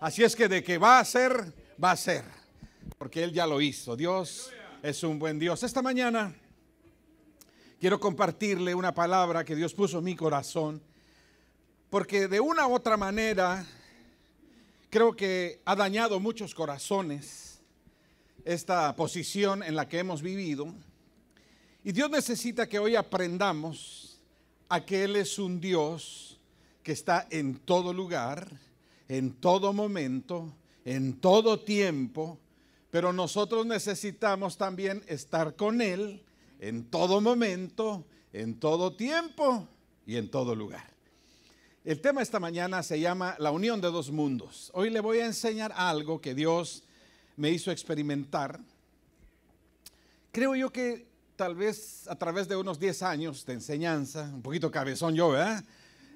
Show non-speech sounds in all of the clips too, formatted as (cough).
Así es que de que va a ser, va a ser. Porque Él ya lo hizo. Dios es un buen Dios. Esta mañana quiero compartirle una palabra que Dios puso en mi corazón. Porque de una u otra manera creo que ha dañado muchos corazones esta posición en la que hemos vivido. Y Dios necesita que hoy aprendamos a que Él es un Dios que está en todo lugar en todo momento, en todo tiempo, pero nosotros necesitamos también estar con Él en todo momento, en todo tiempo y en todo lugar. El tema esta mañana se llama la unión de dos mundos. Hoy le voy a enseñar algo que Dios me hizo experimentar. Creo yo que tal vez a través de unos 10 años de enseñanza, un poquito cabezón yo, ¿verdad?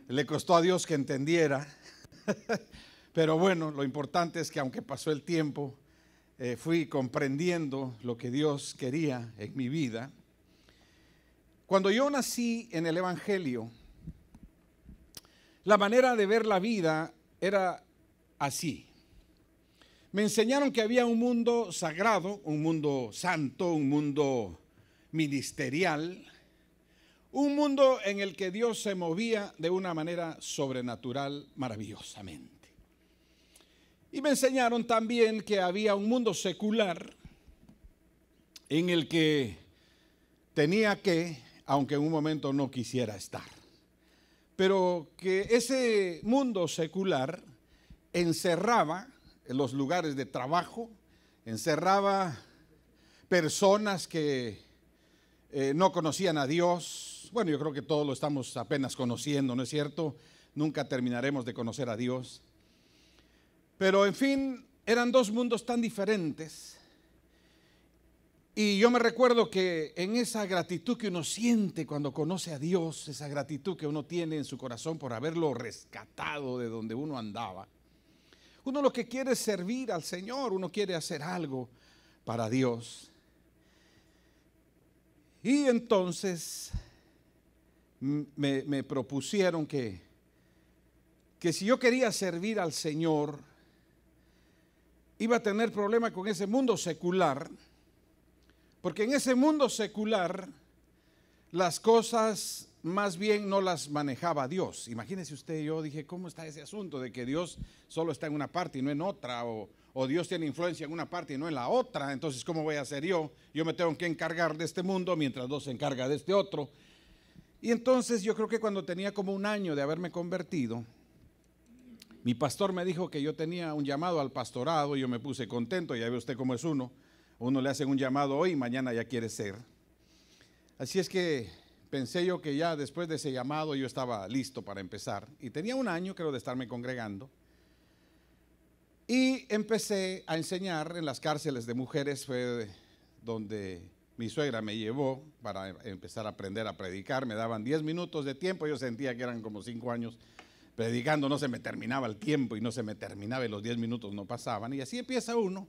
Le costó a Dios que entendiera (laughs) Pero bueno, lo importante es que aunque pasó el tiempo, eh, fui comprendiendo lo que Dios quería en mi vida. Cuando yo nací en el Evangelio, la manera de ver la vida era así. Me enseñaron que había un mundo sagrado, un mundo santo, un mundo ministerial, un mundo en el que Dios se movía de una manera sobrenatural, maravillosamente. Y me enseñaron también que había un mundo secular en el que tenía que, aunque en un momento no quisiera estar, pero que ese mundo secular encerraba los lugares de trabajo, encerraba personas que eh, no conocían a Dios, bueno, yo creo que todos lo estamos apenas conociendo, ¿no es cierto? Nunca terminaremos de conocer a Dios. Pero en fin, eran dos mundos tan diferentes. Y yo me recuerdo que en esa gratitud que uno siente cuando conoce a Dios, esa gratitud que uno tiene en su corazón por haberlo rescatado de donde uno andaba, uno lo que quiere es servir al Señor, uno quiere hacer algo para Dios. Y entonces me, propusieron que, que si yo quería servir al Señor, iba a tener problema con ese mundo secular, porque en ese mundo secular las cosas más bien no las manejaba Dios. Imagínese usted, yo dije, ¿cómo está ese asunto de que Dios solo está en una parte y no en otra? O, o, Dios tiene influencia en una parte y no en la otra. Entonces, ¿cómo voy a hacer yo? Yo me tengo que encargar de este mundo mientras Dios se encarga de este otro. Y entonces yo creo que cuando tenía como un año de haberme convertido, mi pastor me dijo que yo tenía un llamado al pastorado, yo me puse contento, ya ve usted cómo es uno, uno le hacen un llamado hoy y mañana ya quiere ser. Así es que pensé yo que ya después de ese llamado yo estaba listo para empezar, y tenía un año creo de estarme congregando, y empecé a enseñar en las cárceles de mujeres, fue donde mi suegra me llevó para empezar a aprender a predicar. Me daban 10 minutos de tiempo, yo sentía que eran como 5 años predicando, no se me terminaba el tiempo y no se me terminaba y los 10 minutos no pasaban. Y así empieza uno.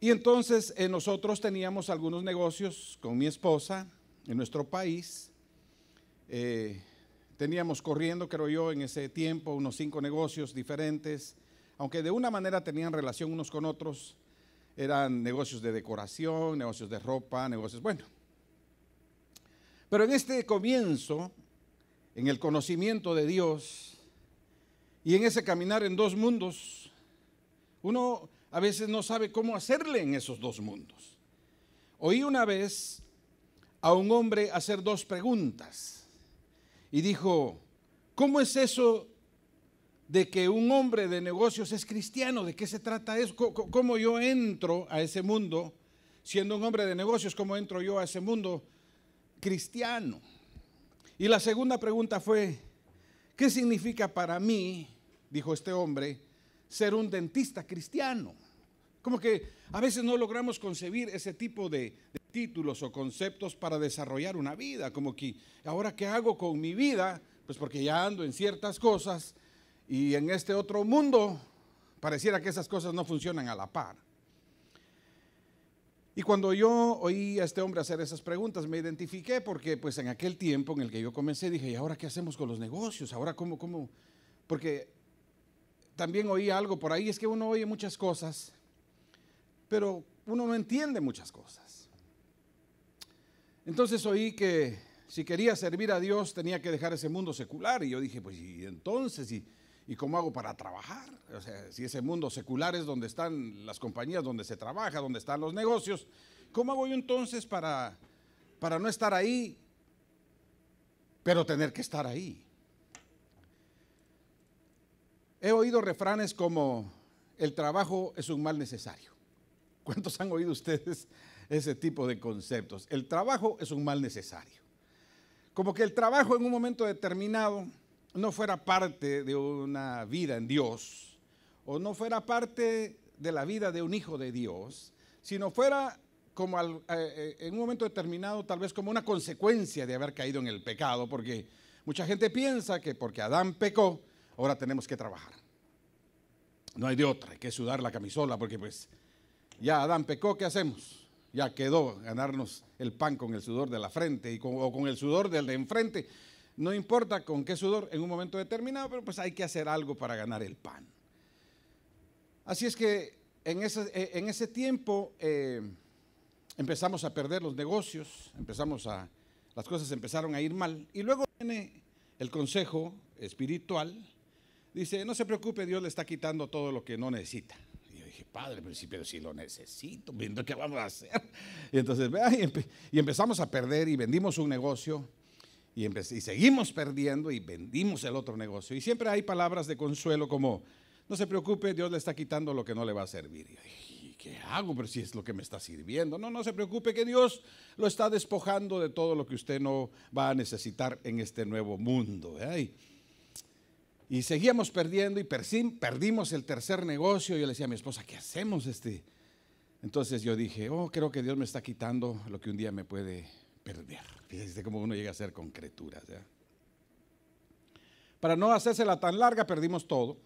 Y entonces eh, nosotros teníamos algunos negocios con mi esposa en nuestro país. Eh, teníamos corriendo, creo yo, en ese tiempo unos cinco negocios diferentes, aunque de una manera tenían relación unos con otros eran negocios de decoración, negocios de ropa, negocios, bueno. Pero en este comienzo, en el conocimiento de Dios y en ese caminar en dos mundos, uno a veces no sabe cómo hacerle en esos dos mundos. Oí una vez a un hombre hacer dos preguntas y dijo, ¿cómo es eso de que un hombre de negocios es cristiano. ¿De qué se trata eso? ¿Cómo, yo entro a ese mundo? Siendo un hombre de negocios, ¿cómo entro yo a ese mundo cristiano? Y la segunda pregunta fue, ¿qué significa para mí, dijo este hombre, ser un dentista cristiano? Como que a veces no logramos concebir ese tipo de, de, títulos o conceptos para desarrollar una vida, como que ahora qué hago con mi vida, pues porque ya ando en ciertas cosas, y en este otro mundo pareciera que esas cosas no funcionan a la par. Y cuando yo oí a este hombre hacer esas preguntas, me identifiqué porque pues en aquel tiempo en el que yo comencé dije, ¿y ahora qué hacemos con los negocios? ¿Ahora cómo, cómo? Porque también oí algo por ahí, es que uno oye muchas cosas, pero uno no entiende muchas cosas. Entonces oí que si quería servir a Dios tenía que dejar ese mundo secular y yo dije, pues y entonces, y ¿Y cómo hago para trabajar? si ese mundo secular es donde están las compañías, donde se trabaja, donde están los negocios, ¿cómo hago yo entonces para, para no estar ahí, pero tener que estar ahí? He oído refranes como el trabajo es un mal necesario. ¿Cuántos han oído ustedes ese tipo de conceptos? El trabajo es un mal necesario. Como que el trabajo en un momento determinado no fuera parte de una vida en Dios, o no fuera parte de la vida de un hijo de Dios, sino fuera como al, eh, eh, en un momento determinado, tal vez como una consecuencia de haber caído en el pecado, porque mucha gente piensa que porque Adán pecó, ahora tenemos que trabajar. No hay de otra, hay que sudar la camisola, porque pues ya Adán pecó, ¿qué hacemos? Ya quedó ganarnos el pan con el sudor de la frente y o con el sudor del de enfrente no importa con qué sudor en un momento determinado, pero pues hay que hacer algo para ganar el pan. Así es que en eh, ese, tiempo eh, empezamos a perder los negocios, empezamos a, las cosas empezaron a ir mal. Y luego viene el consejo espiritual, dice, no se preocupe, Dios le está quitando todo lo que no necesita. Y yo dije, padre, pero si lo necesito, viendo pues, qué vamos a hacer. Y entonces, y empezamos a perder y vendimos un negocio y, seguimos perdiendo y vendimos el otro negocio. Y siempre hay palabras de consuelo como, no se preocupe, Dios le está quitando lo que no le va a servir. ¿Y qué hago? Pero si es lo que me está sirviendo. No, no se preocupe que Dios lo está despojando de todo lo que usted no va a necesitar en este nuevo mundo. ¿eh? Y, seguíamos perdiendo y perdimos el tercer negocio. Yo le decía a mi esposa, ¿qué hacemos este? Entonces yo dije, oh, creo que Dios me está quitando lo que un día me puede perder. Fíjense cómo uno llega a ser concreturas. Para no hacérsela tan larga, perdimos todo.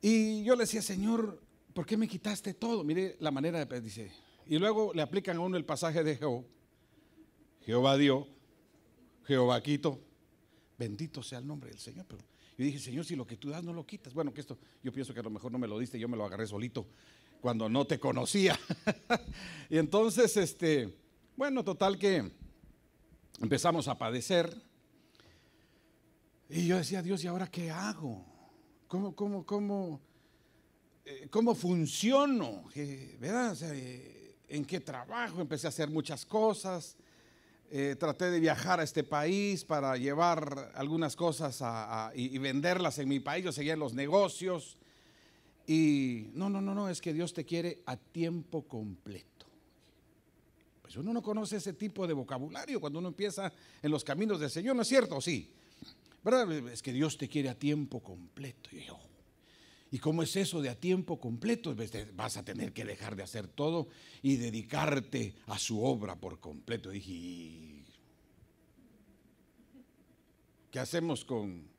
Y yo le decía, Señor, ¿por qué me quitaste todo? Mire la manera de pues, dice. Y luego le aplican a uno el pasaje de Jehová. Jehová dio, Jehová quito. Bendito sea el nombre del Señor. Y yo dije, Señor, si lo que tú das no lo quitas. Bueno, que esto, yo pienso que a lo mejor no me lo diste, yo me lo agarré solito cuando no te conocía. (laughs) y entonces, este, bueno, total que empezamos a padecer. Y yo decía, Dios, ¿y ahora qué hago? ¿Cómo, cómo, cómo, eh, cómo funciono? Eh, eh, ¿En qué trabajo? Empecé a hacer muchas cosas. traté de viajar a este país para llevar algunas cosas y, venderlas en mi país. Yo seguía los negocios. Y no, no, no, no, es que Dios te quiere a tiempo completo. Pues uno no conoce ese tipo de vocabulario cuando uno empieza en los caminos del Señor, ¿no es cierto? Sí. ¿Verdad? Es que Dios te quiere a tiempo completo. Y yo, oh, ¿Y cómo es eso de a tiempo completo? Vas a tener que dejar de hacer todo y dedicarte a su obra por completo. dije, ¿qué hacemos con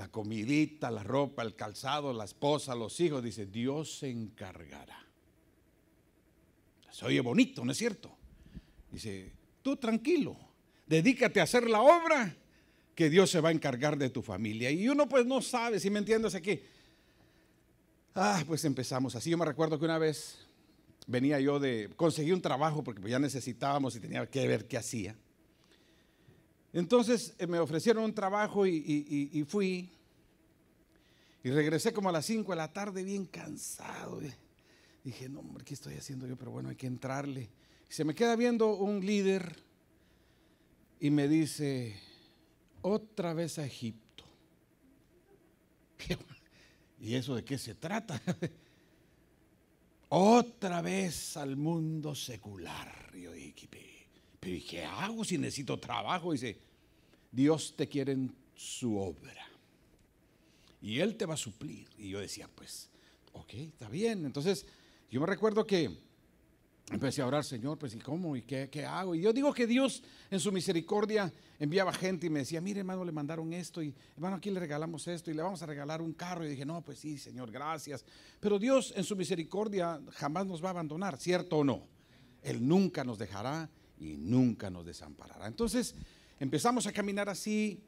la comidita, la ropa, el calzado, la esposa, los hijos. Dice, Dios se encargará. Se oye bonito, ¿no es cierto? Dice, tú tranquilo, dedícate a hacer la obra que Dios se va a encargar de tu familia. Y uno pues no sabe, si me entiendes aquí. Ah, pues empezamos así. Yo me recuerdo que una vez venía yo de, conseguí un trabajo porque ya necesitábamos y tenía que ver qué hacía. Entonces eh, me ofrecieron un trabajo y, fui. Y regresé como a las 5 de la tarde bien cansado. Dije, no, hombre, ¿qué estoy haciendo yo? Pero bueno, hay que entrarle. se me queda viendo un líder y me dice, otra vez a Egipto. (laughs) ¿Y eso de qué se trata? (laughs) otra vez al mundo secular. Yo dije, pero ¿y qué hago si necesito trabajo? Dice, Dios te quiere en su obra. Y Él te va a suplir. Y yo decía, pues, ok, está bien. Entonces, yo me recuerdo que empecé a orar, Señor, pues, ¿y cómo? ¿Y qué, qué, hago? Y yo digo que Dios, en su misericordia, enviaba gente y me decía, mire, hermano, le mandaron esto, y hermano, aquí le regalamos esto, y le vamos a regalar un carro. Y dije, no, pues sí, Señor, gracias. Pero Dios, en su misericordia, jamás nos va a abandonar, ¿cierto o no? Él nunca nos dejará y nunca nos desamparará. Entonces empezamos a caminar así,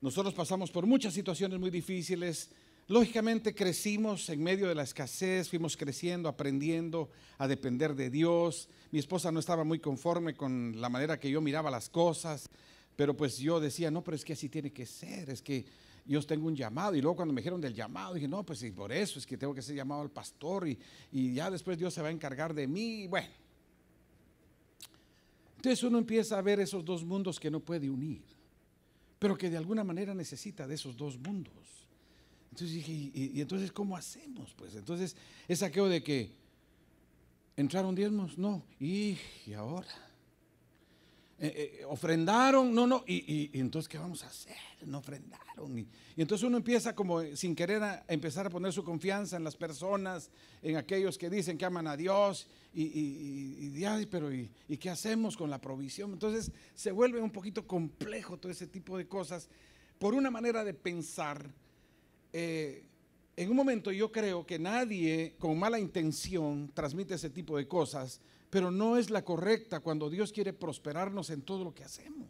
nosotros pasamos por muchas situaciones muy difíciles, lógicamente crecimos en medio de la escasez, fuimos creciendo, aprendiendo a depender de Dios, mi esposa no estaba muy conforme con la manera que yo miraba las cosas, pero pues yo decía, no, pero es que así tiene que ser, es que yo tengo un llamado. Y luego cuando me dijeron del llamado, dije, no, pues y por eso es que tengo que ser llamado al pastor y, ya después Dios se va a encargar de mí. bueno, entonces uno empieza a ver esos dos mundos que no puede unir, pero que de alguna manera necesita de esos dos mundos. Entonces dije, ¿y, entonces cómo hacemos? Pues entonces es aquello de que entraron diezmos, no, y, y ahora. Eh, eh, ofrendaron, no, no, y, y, entonces, ¿qué vamos a hacer? No ofrendaron. Y, entonces uno empieza como eh, sin querer a, empezar a poner su confianza en las personas, en aquellos que dicen que aman a Dios, y, ay, pero ¿y, ¿y qué hacemos con la provisión? Entonces se vuelve un poquito complejo todo ese tipo de cosas por una manera de pensar. en un momento yo creo que nadie con mala intención transmite ese tipo de cosas, pero no es la correcta cuando Dios quiere prosperarnos en todo lo que hacemos.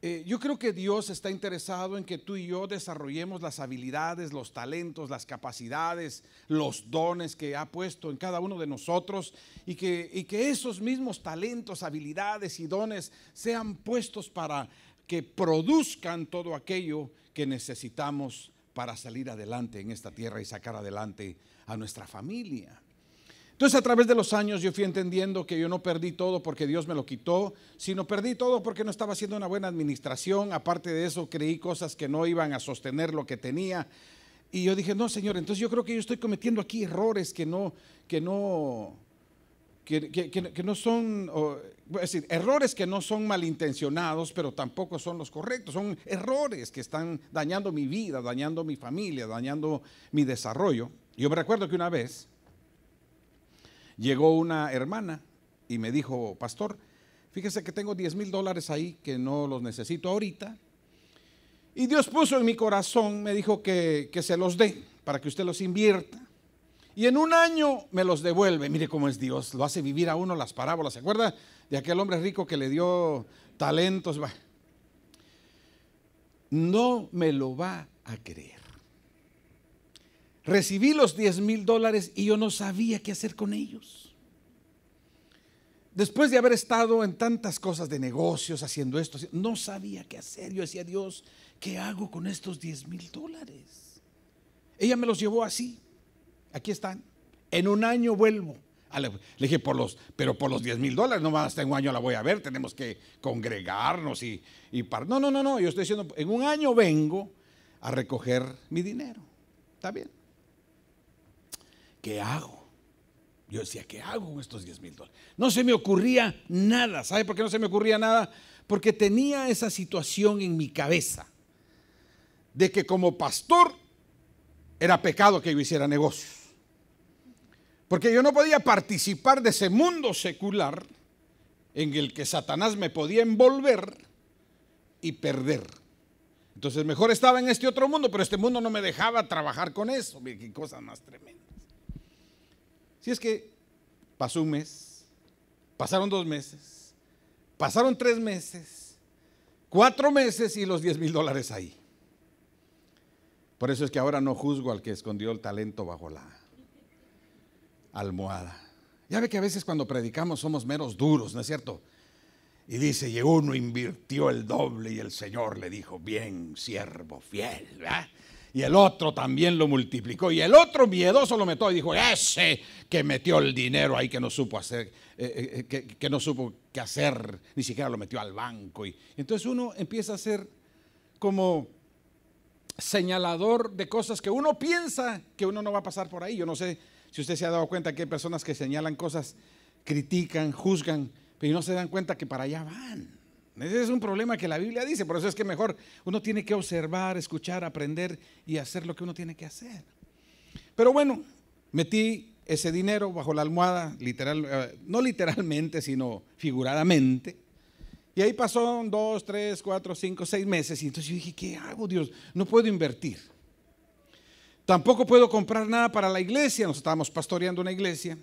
Eh, yo creo que Dios está interesado en que tú y yo desarrollemos las habilidades, los talentos, las capacidades, los dones que ha puesto en cada uno de nosotros y que esos mismos talentos, habilidades y dones sean puestos para que produzcan todo aquello que necesitamos para salir adelante en esta tierra y sacar adelante a nuestra familia. Entonces a través de los años yo fui entendiendo que yo no perdí todo porque Dios me lo quitó, sino perdí todo porque no estaba haciendo una buena administración, aparte de eso creí cosas que no iban a sostener lo que tenía. Y yo dije, no, Señor, entonces yo creo que yo estoy cometiendo aquí errores que no, que no, no son, decir, errores que no son malintencionados, pero tampoco son los correctos, son errores que están dañando mi vida, dañando mi familia, dañando mi desarrollo. Yo me recuerdo que una vez llegó una hermana y me dijo, pastor, fíjese que tengo 10 mil dólares ahí que no los necesito ahorita. Y Dios puso en mi corazón, me dijo que, se los dé para que usted los invierta. Y en un año me los devuelve. Mire cómo es Dios, lo hace vivir a uno las parábolas. ¿Se acuerda de aquel hombre rico que le dio talentos? No me lo va a creer recibí los 10 mil dólares y yo no sabía qué hacer con ellos. Después de haber estado en tantas cosas de negocios, haciendo esto, no sabía qué hacer. Yo decía, Dios, ¿qué hago con estos 10 mil dólares? Ella me los llevó así. Aquí están. En un año vuelvo. Le dije, por los, pero por los 10 mil dólares, no más tengo un año la voy a ver, tenemos que congregarnos y, y No, no, no, no, yo estoy diciendo, en un año vengo a recoger mi dinero. ¿Está bien? ¿qué hago? Yo decía, ¿qué hago con estos 10 mil dólares? No se me ocurría nada. ¿Sabe por qué no se me ocurría nada? Porque tenía esa situación en mi cabeza de que como pastor era pecado que yo hiciera negocios. Porque yo no podía participar de ese mundo secular en el que Satanás me podía envolver y perder. Entonces mejor estaba en este otro mundo, pero este mundo no me dejaba trabajar con eso. Qué cosa más tremenda. Si es que pasó un mes, pasaron dos meses, pasaron tres meses, cuatro meses y los diez mil dólares ahí. Por eso es que ahora no juzgo al que escondió el talento bajo la almohada. Ya ve que a veces cuando predicamos somos meros duros, ¿no es cierto? Y dice, y uno invirtió el doble y el Señor le dijo, bien, siervo fiel, ¿verdad? Y el otro también lo multiplicó. Y el otro miedoso lo metió y dijo, ese que metió el dinero ahí que no supo hacer, eh, eh, eh, que, no supo qué hacer, ni siquiera lo metió al banco. Y entonces uno empieza a ser como señalador de cosas que uno piensa que uno no va a pasar por ahí. Yo no sé si usted se ha dado cuenta que hay personas que señalan cosas, critican, juzgan, pero no se dan cuenta que para allá van. Ese es un problema que la Biblia dice, por eso es que mejor uno tiene que observar, escuchar, aprender y hacer lo que uno tiene que hacer. Pero bueno, metí ese dinero bajo la almohada, literal, eh, no literalmente, sino figuradamente. Y ahí pasó dos, tres, cuatro, cinco, seis meses. Y entonces yo dije, ¿qué hago, Dios? No puedo invertir. Tampoco puedo comprar nada para la iglesia. Nos estábamos pastoreando una iglesia.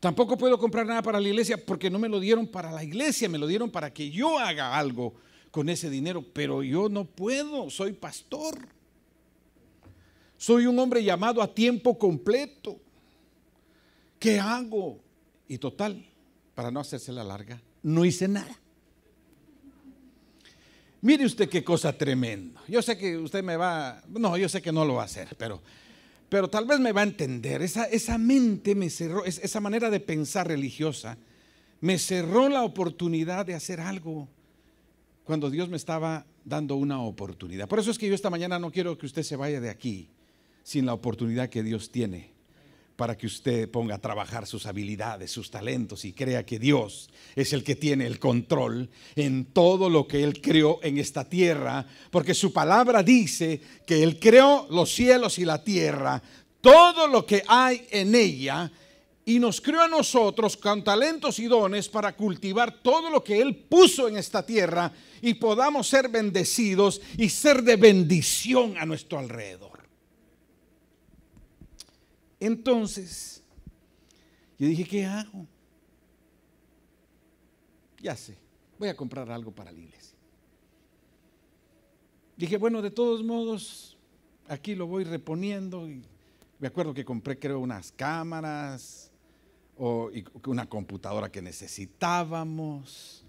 Tampoco puedo comprar nada para la iglesia porque no me lo dieron para la iglesia, me lo dieron para que yo haga algo con ese dinero, pero yo no puedo, soy pastor. Soy un hombre llamado a tiempo completo. ¿Qué hago? Y total, para no hacerse la larga, no hice nada. Mire usted qué cosa tremenda. Yo sé que usted me va, no, yo sé que no lo va a hacer, pero pero tal vez me va a entender. Esa, mente me cerró, esa manera de pensar religiosa, me cerró la oportunidad de hacer algo cuando Dios me estaba dando una oportunidad. Por eso es que yo esta mañana no quiero que usted se vaya de aquí sin la oportunidad que Dios tiene para que usted ponga a trabajar sus habilidades, sus talentos y crea que Dios es el que tiene el control en todo lo que Él creó en esta tierra, porque su palabra dice que Él creó los cielos y la tierra, todo lo que hay en ella, y nos creó a nosotros con talentos y dones para cultivar todo lo que Él puso en esta tierra y podamos ser bendecidos y ser de bendición a nuestro alrededor. Entonces, yo dije, ¿qué hago? Ya sé, voy a comprar algo para la iglesia. Dije, bueno, de todos modos, aquí lo voy reponiendo. Y me acuerdo que compré, creo, unas cámaras o una computadora que necesitábamos.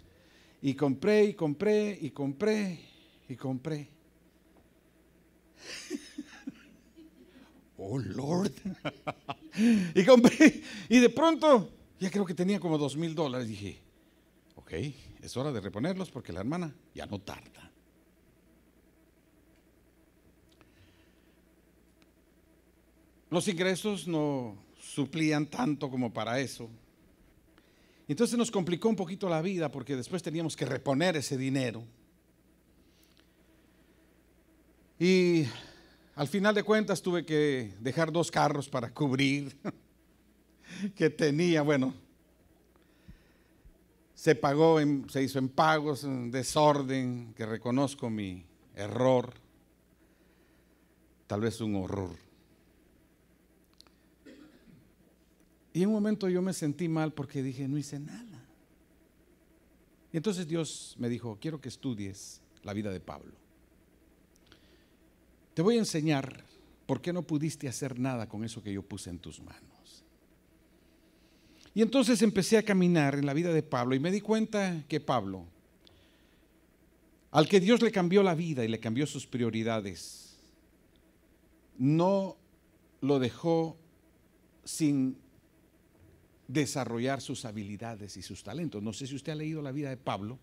Y compré y compré y compré y compré oh Lord. y (laughs) compré, y de pronto, ya creo que tenía como dos mil dólares. Dije, ok, es hora de reponerlos porque la hermana ya no tarda. Los ingresos no suplían tanto como para eso. Entonces nos complicó un poquito la vida porque después teníamos que reponer ese dinero. Y al final de cuentas tuve que dejar dos carros para cubrir (laughs) que tenía, bueno, se pagó, se hizo en pagos, en desorden, que reconozco mi error, tal vez un horror. Y en un momento yo me sentí mal porque dije, no hice nada. Y entonces Dios me dijo, quiero que estudies la vida de Pablo voy a enseñar por qué no pudiste hacer nada con eso que yo puse en tus manos. Y entonces empecé a caminar en la vida de Pablo y me di cuenta que Pablo, al que Dios le cambió la vida y le cambió sus prioridades, no lo dejó sin desarrollar sus habilidades y sus talentos. No sé si usted ha leído la vida de Pablo,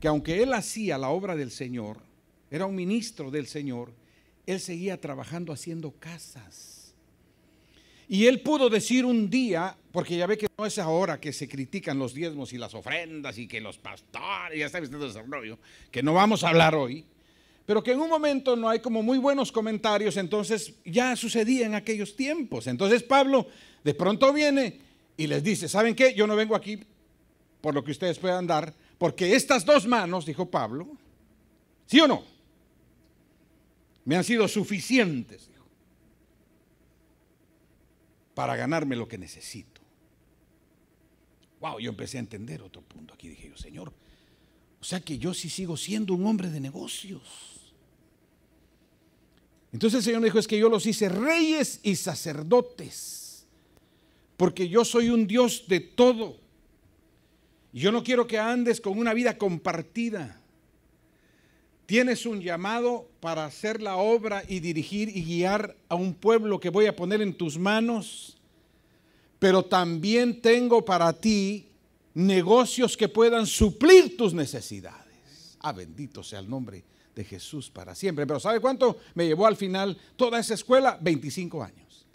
que aunque él hacía la obra del Señor, era un ministro del Señor, él seguía trabajando haciendo casas. Y él pudo decir un día, porque ya ve que no es ahora que se critican los diezmos y las ofrendas y que los pastores, ya están ustedes ese que no vamos a hablar hoy, pero que en un momento no hay como muy buenos comentarios, entonces ya sucedía en aquellos tiempos. Entonces Pablo de pronto viene y les dice, ¿saben qué? Yo no vengo aquí por lo que ustedes puedan dar, porque estas dos manos, dijo Pablo, ¿sí o no? Me han sido suficientes, dijo, para ganarme lo que necesito. Wow, yo empecé a entender otro punto aquí. Dije yo, Señor, o sea que yo sí sigo siendo un hombre de negocios. Entonces el Señor me dijo, es que yo los hice reyes y sacerdotes, porque yo soy un Dios de todo. Y yo no quiero que andes con una vida compartida. Tienes un llamado para hacer la obra y dirigir y guiar a un pueblo que voy a poner en tus manos. Pero también tengo para ti negocios que puedan suplir tus necesidades. Ah, bendito sea el nombre de Jesús para siempre. Pero ¿sabe cuánto me llevó al final toda esa escuela? 25 años.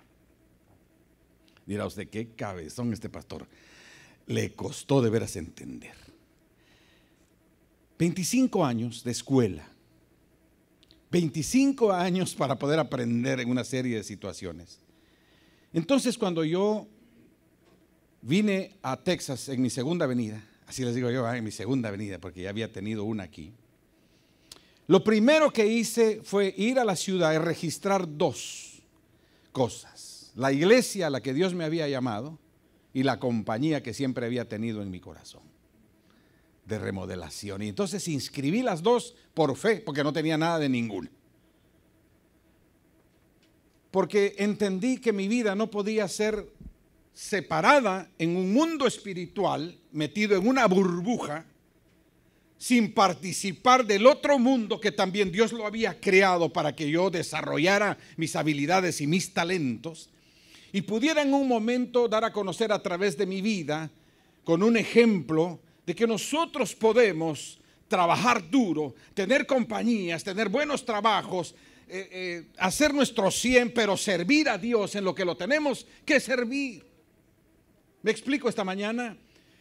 Dirá usted, qué cabezón este pastor. Le costó de veras entender. 25 años de escuela. 25 años para poder aprender en una serie de situaciones. Entonces cuando yo vine a Texas en mi segunda venida, así les digo yo, ah, en mi segunda venida, porque ya había tenido una aquí, lo primero que hice fue ir a la ciudad y registrar dos cosas. La iglesia a la que Dios me había llamado y la compañía que siempre había tenido en mi corazón de remodelación. Y entonces inscribí las dos por fe, porque no tenía nada de ningún. Porque entendí que mi vida no podía ser separada en un mundo espiritual, metido en una burbuja, sin participar del otro mundo que también Dios lo había creado para que yo desarrollara mis habilidades y mis talentos, y pudiera en un momento dar a conocer a través de mi vida, con un ejemplo, de que nosotros podemos trabajar duro, tener compañías, tener buenos trabajos, eh, eh, hacer nuestro 100, pero servir a Dios en lo que lo tenemos que servir. ¿Me explico esta mañana?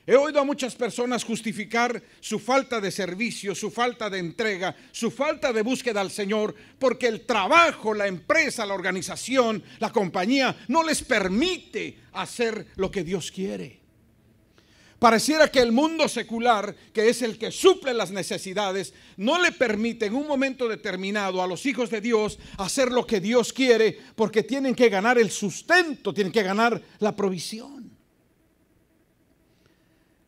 He oído a muchas personas justificar su falta de servicio, su falta de entrega, su falta de búsqueda al Señor, porque el trabajo, la empresa, la organización, la compañía no les permite hacer lo que Dios quiere. Pareciera que el mundo secular, que es el que suple las necesidades, no le permite en un momento determinado a los hijos de Dios hacer lo que Dios quiere porque tienen que ganar el sustento, tienen que ganar la provisión.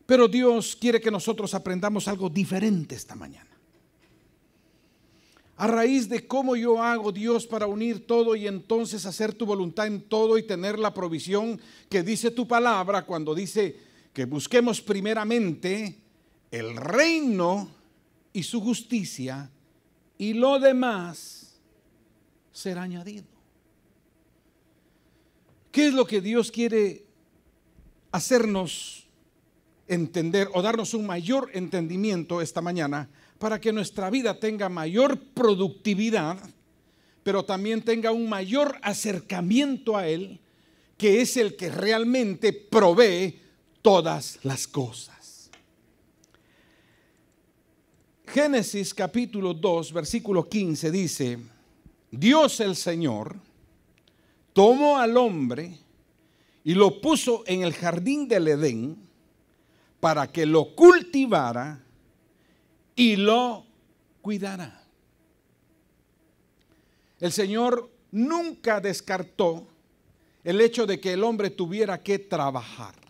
Pero Dios quiere que nosotros aprendamos algo diferente esta mañana. A raíz de cómo yo hago Dios para unir todo y entonces hacer tu voluntad en todo y tener la provisión que dice tu palabra cuando dice que busquemos primeramente el reino y su justicia y lo demás será añadido. ¿Qué es lo que Dios quiere hacernos entender o darnos un mayor entendimiento esta mañana para que nuestra vida tenga mayor productividad, pero también tenga un mayor acercamiento a Él, que es el que realmente provee todas las cosas. Génesis capítulo 2, versículo 15 dice, Dios el Señor tomó al hombre y lo puso en el jardín del Edén para que lo cultivara y lo cuidara. El Señor nunca descartó el hecho de que el hombre tuviera que trabajar.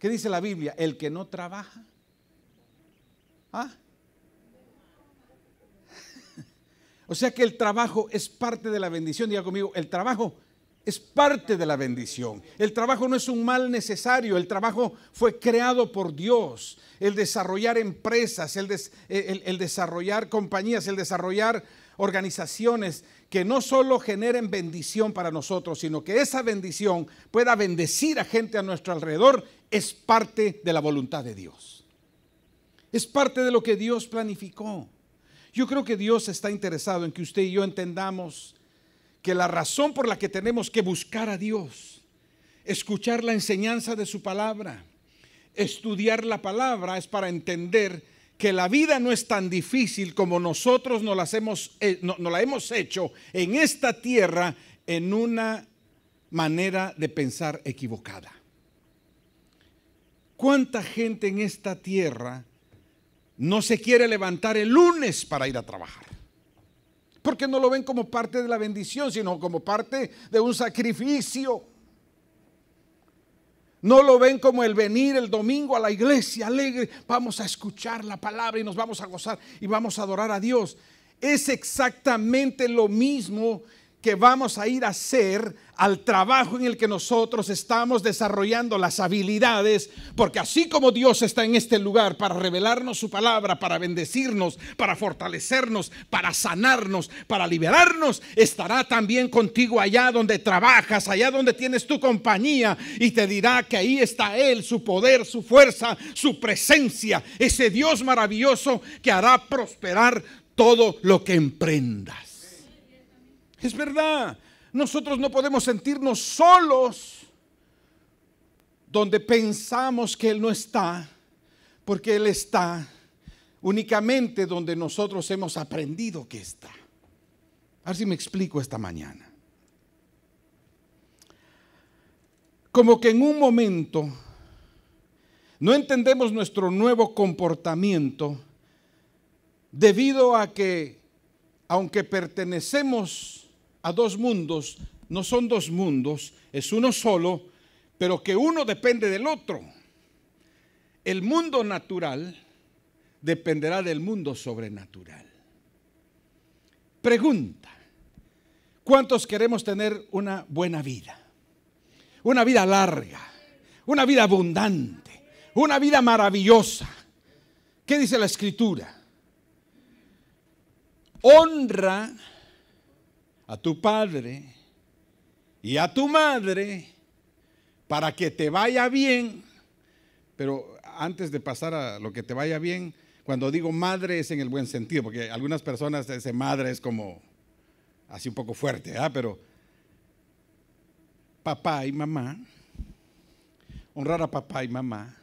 ¿Qué dice la Biblia? El que no trabaja. ¿Ah? (laughs) O sea que el trabajo es parte de la bendición. Diga conmigo, el trabajo es parte de la bendición. El trabajo no es un mal necesario, el trabajo fue creado por Dios. El desarrollar empresas, el, el desarrollar compañías, el desarrollar organizaciones que no solo generen bendición para nosotros, sino que esa bendición pueda bendecir a gente a nuestro alrededor es parte de la voluntad de Dios. Es parte de lo que Dios planificó. Yo creo que Dios está interesado en que usted y yo entendamos que la razón por la que tenemos que buscar a Dios, escuchar la enseñanza de su palabra, estudiar la palabra es para entender que la vida no es tan difícil como nosotros nos, eh, no, la hemos hecho en esta tierra en una manera de pensar equivocada. ¿Cuánta gente en esta tierra no se quiere levantar el lunes para ir a trabajar? Porque no lo ven como parte de la bendición, sino como parte de un sacrificio. No lo ven como el venir el domingo a la iglesia alegre. Vamos a escuchar la palabra y nos vamos a gozar y vamos a adorar a Dios. Es exactamente lo mismo que vamos a ir a hacer al trabajo en el que nosotros estamos desarrollando las habilidades, porque así como Dios está en este lugar para revelarnos su palabra, para bendecirnos, para fortalecernos, para sanarnos, para liberarnos, estará también contigo allá donde trabajas, allá donde tienes tu compañía y te dirá que ahí está Él, su poder, su fuerza, su presencia, ese Dios maravilloso que hará prosperar todo lo que emprendas. Es verdad, nosotros no podemos sentirnos solos donde pensamos que Él no está, porque Él está únicamente donde nosotros hemos aprendido que está. A ver si me explico esta mañana. Como que en un momento no entendemos nuestro nuevo comportamiento debido a que, aunque pertenecemos a dos mundos, no son dos mundos, es uno solo, pero que uno depende del otro. El mundo natural dependerá del mundo sobrenatural. Pregunta, ¿cuántos queremos tener una buena vida? Una vida larga, una vida abundante, una vida maravillosa. ¿Qué dice la escritura? Honra a tu padre y a tu madre para que te vaya bien. Pero antes de pasar a lo que te vaya bien, cuando digo madre es en el buen sentido, porque algunas personas ese madre es como así un poco fuerte, ah pero papá y mamá, honrar a papá y mamá,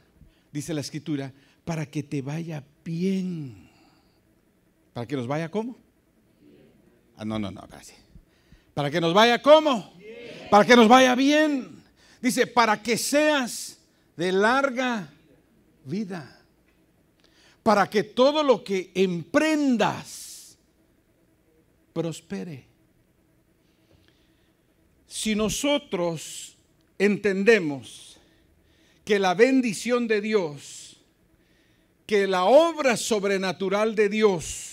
dice la escritura, para que te vaya bien. ¿Para que nos vaya cómo? Ah, no, no, no, gracias. Para que nos vaya como? Para que nos vaya bien. Dice, para que seas de larga vida. Para que todo lo que emprendas prospere. Si nosotros entendemos que la bendición de Dios, que la obra sobrenatural de Dios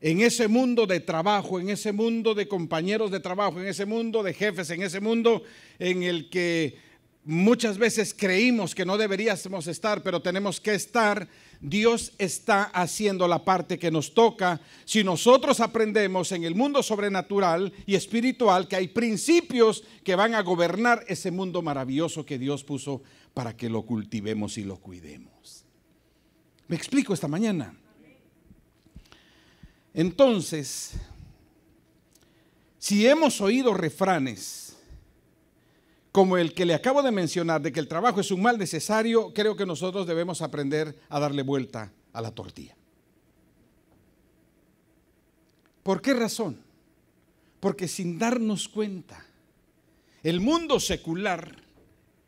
en ese mundo de trabajo, en ese mundo de compañeros de trabajo, en ese mundo de jefes, en ese mundo en el que muchas veces creímos que no deberíamos estar, pero tenemos que estar, Dios está haciendo la parte que nos toca. Si nosotros aprendemos en el mundo sobrenatural y espiritual que hay principios que van a gobernar ese mundo maravilloso que Dios puso para que lo cultivemos y lo cuidemos. ¿Me explico esta mañana? Entonces, si hemos oído refranes como el que le acabo de mencionar, de que el trabajo es un mal necesario, creo que nosotros debemos aprender a darle vuelta a la tortilla. ¿Por qué razón? Porque sin darnos cuenta, el mundo secular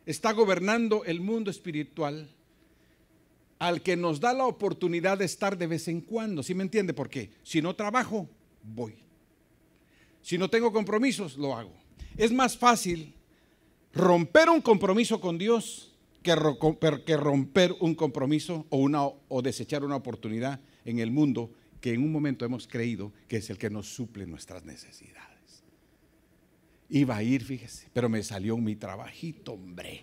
está gobernando el mundo espiritual al que nos da la oportunidad de estar de vez en cuando. ¿Sí me entiende Porque Si no trabajo, voy. Si no tengo compromisos, lo hago. Es más fácil romper un compromiso con Dios que, romper un compromiso o, o desechar una oportunidad en el mundo que en un momento hemos creído que es el que nos suple nuestras necesidades. Iba a ir, fíjese, pero me salió mi trabajito, hombre.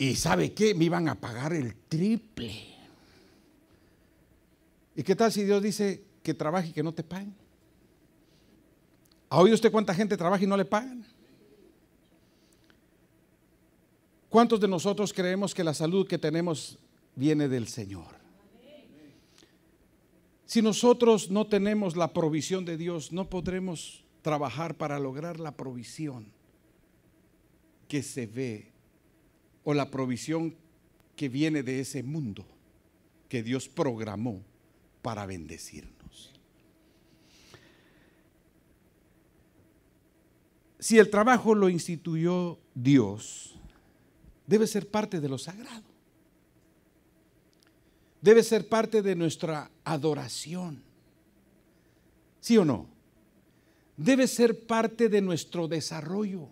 Y sabe qué, me iban a pagar el triple. ¿Y qué tal si Dios dice que trabaje y que no te paguen? ¿Ha oído usted cuánta gente trabaja y no le pagan? ¿Cuántos de nosotros creemos que la salud que tenemos viene del Señor? Si nosotros no tenemos la provisión de Dios, no podremos trabajar para lograr la provisión que se ve la provisión que viene de ese mundo que Dios programó para bendecirnos. Si el trabajo lo instituyó Dios, debe ser parte de lo sagrado. Debe ser parte de nuestra adoración. ¿Sí o no? Debe ser parte de nuestro desarrollo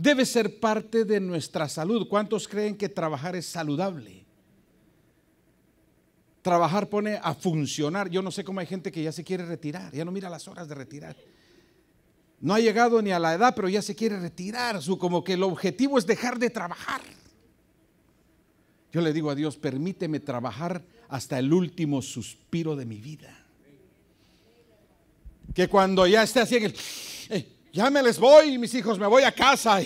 debe ser parte de nuestra salud. ¿Cuántos creen que trabajar es saludable? Trabajar pone a funcionar. Yo no sé cómo hay gente que ya se quiere retirar, ya no mira las horas de retirar. No ha llegado ni a la edad, pero ya se quiere retirar. como que el objetivo es dejar de trabajar. Yo le digo a Dios, permíteme trabajar hasta el último suspiro de mi vida. Que cuando ya esté así en el... Eh, ya me les voy, mis hijos, me voy a casa.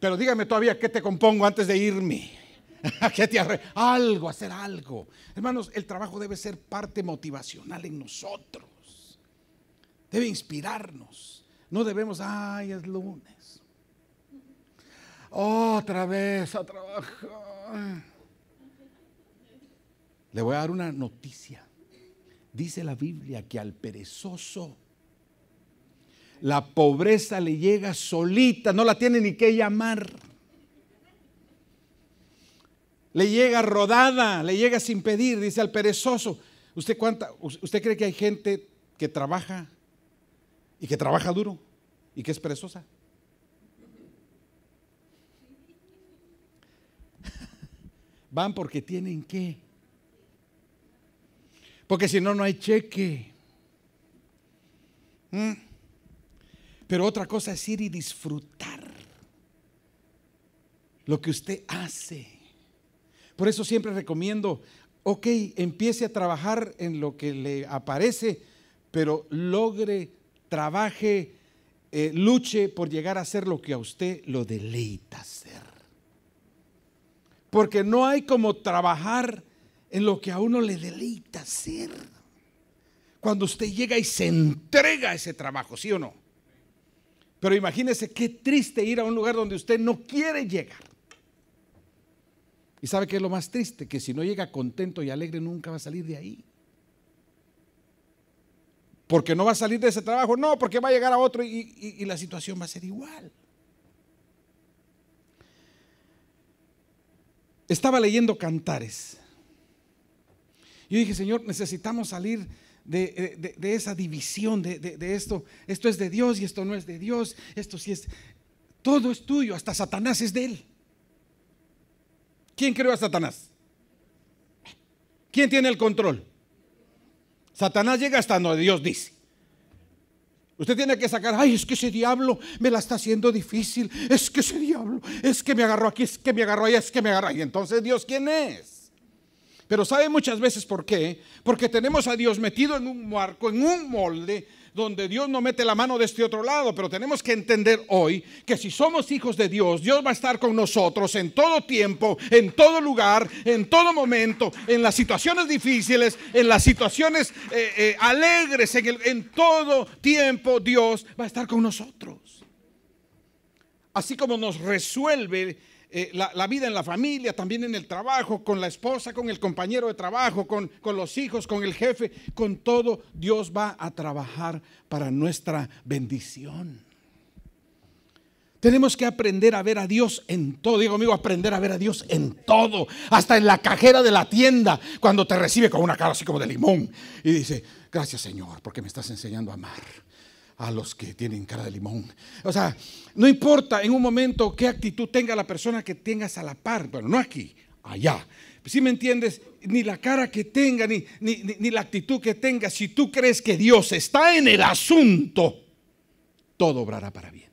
pero dígame todavía qué te compongo antes de irme. (laughs) ¿Qué Algo, hacer algo. Hermanos, el trabajo debe ser parte motivacional en nosotros. Debe inspirarnos. No debemos, ay, es lunes. Otra vez a trabajar. Le voy a dar una noticia. Dice la Biblia que al perezoso la pobreza le llega solita, no la tiene ni que llamar. Le llega rodada, le llega sin pedir, dice al perezoso. ¿Usted, cuánta, ¿Usted cree que hay gente que trabaja y que trabaja duro y que es perezosa? (laughs) Van porque tienen que. Porque si no, no hay cheque. Mm. Pero otra cosa es ir y disfrutar lo que usted hace. Por eso siempre recomiendo, ok, empiece a trabajar en lo que le aparece, pero logre, trabaje, eh, luche por llegar a hacer lo que a usted lo deleita hacer. Porque no hay como trabajar en lo que a uno le deleita hacer. Cuando usted llega y se entrega a ese trabajo, ¿sí o no? Pero imagínese qué triste ir a un lugar donde usted no quiere llegar. ¿Y sabe que es lo más triste? Que si no llega contento y alegre nunca va a salir de ahí. Porque no va a salir de ese trabajo, no, porque va a llegar a otro y, la situación va a ser igual. Estaba leyendo cantares. Y dije, Señor, necesitamos salir eh, de, de, esa división, de, esto, esto es de Dios y esto no es de Dios, esto sí es, todo es tuyo, hasta Satanás es de él. ¿Quién creó a Satanás? ¿Quién tiene el control? Satanás llega hasta donde Dios dice. Usted tiene que sacar, ay, es que ese diablo me la está haciendo difícil, es que ese diablo, es que me agarró aquí, es que me agarró allá, es que me agarró. ¿Y entonces Dios quién es? Pero ¿sabe muchas veces por qué? Porque tenemos a Dios metido en un marco, en un molde, donde Dios no mete la mano de este otro lado. Pero tenemos que entender hoy que si somos hijos de Dios, Dios va a estar con nosotros en todo tiempo, en todo lugar, en todo momento, en las situaciones difíciles, en las situaciones eh, eh, alegres, en todo tiempo Dios va a estar con nosotros. Así como nos resuelve eh, la, vida en la familia, también en el trabajo, con la esposa, con el compañero de trabajo, con, con los hijos, con el jefe, con todo, Dios va a trabajar para nuestra bendición. Tenemos que aprender a ver a Dios en todo. Digo, amigo, aprender a ver a Dios en todo. Hasta en la cajera de la tienda, cuando te recibe con una cara así como de limón. Y dice, gracias Señor, porque me estás enseñando a amar a los que tienen cara de limón. O sea, no importa en un momento qué actitud tenga la persona que tengas a la par, bueno, no aquí, allá. Si me entiendes, ni la cara que tenga, ni, ni, la actitud que tenga, si tú crees que Dios está en el asunto, todo obrará para bien.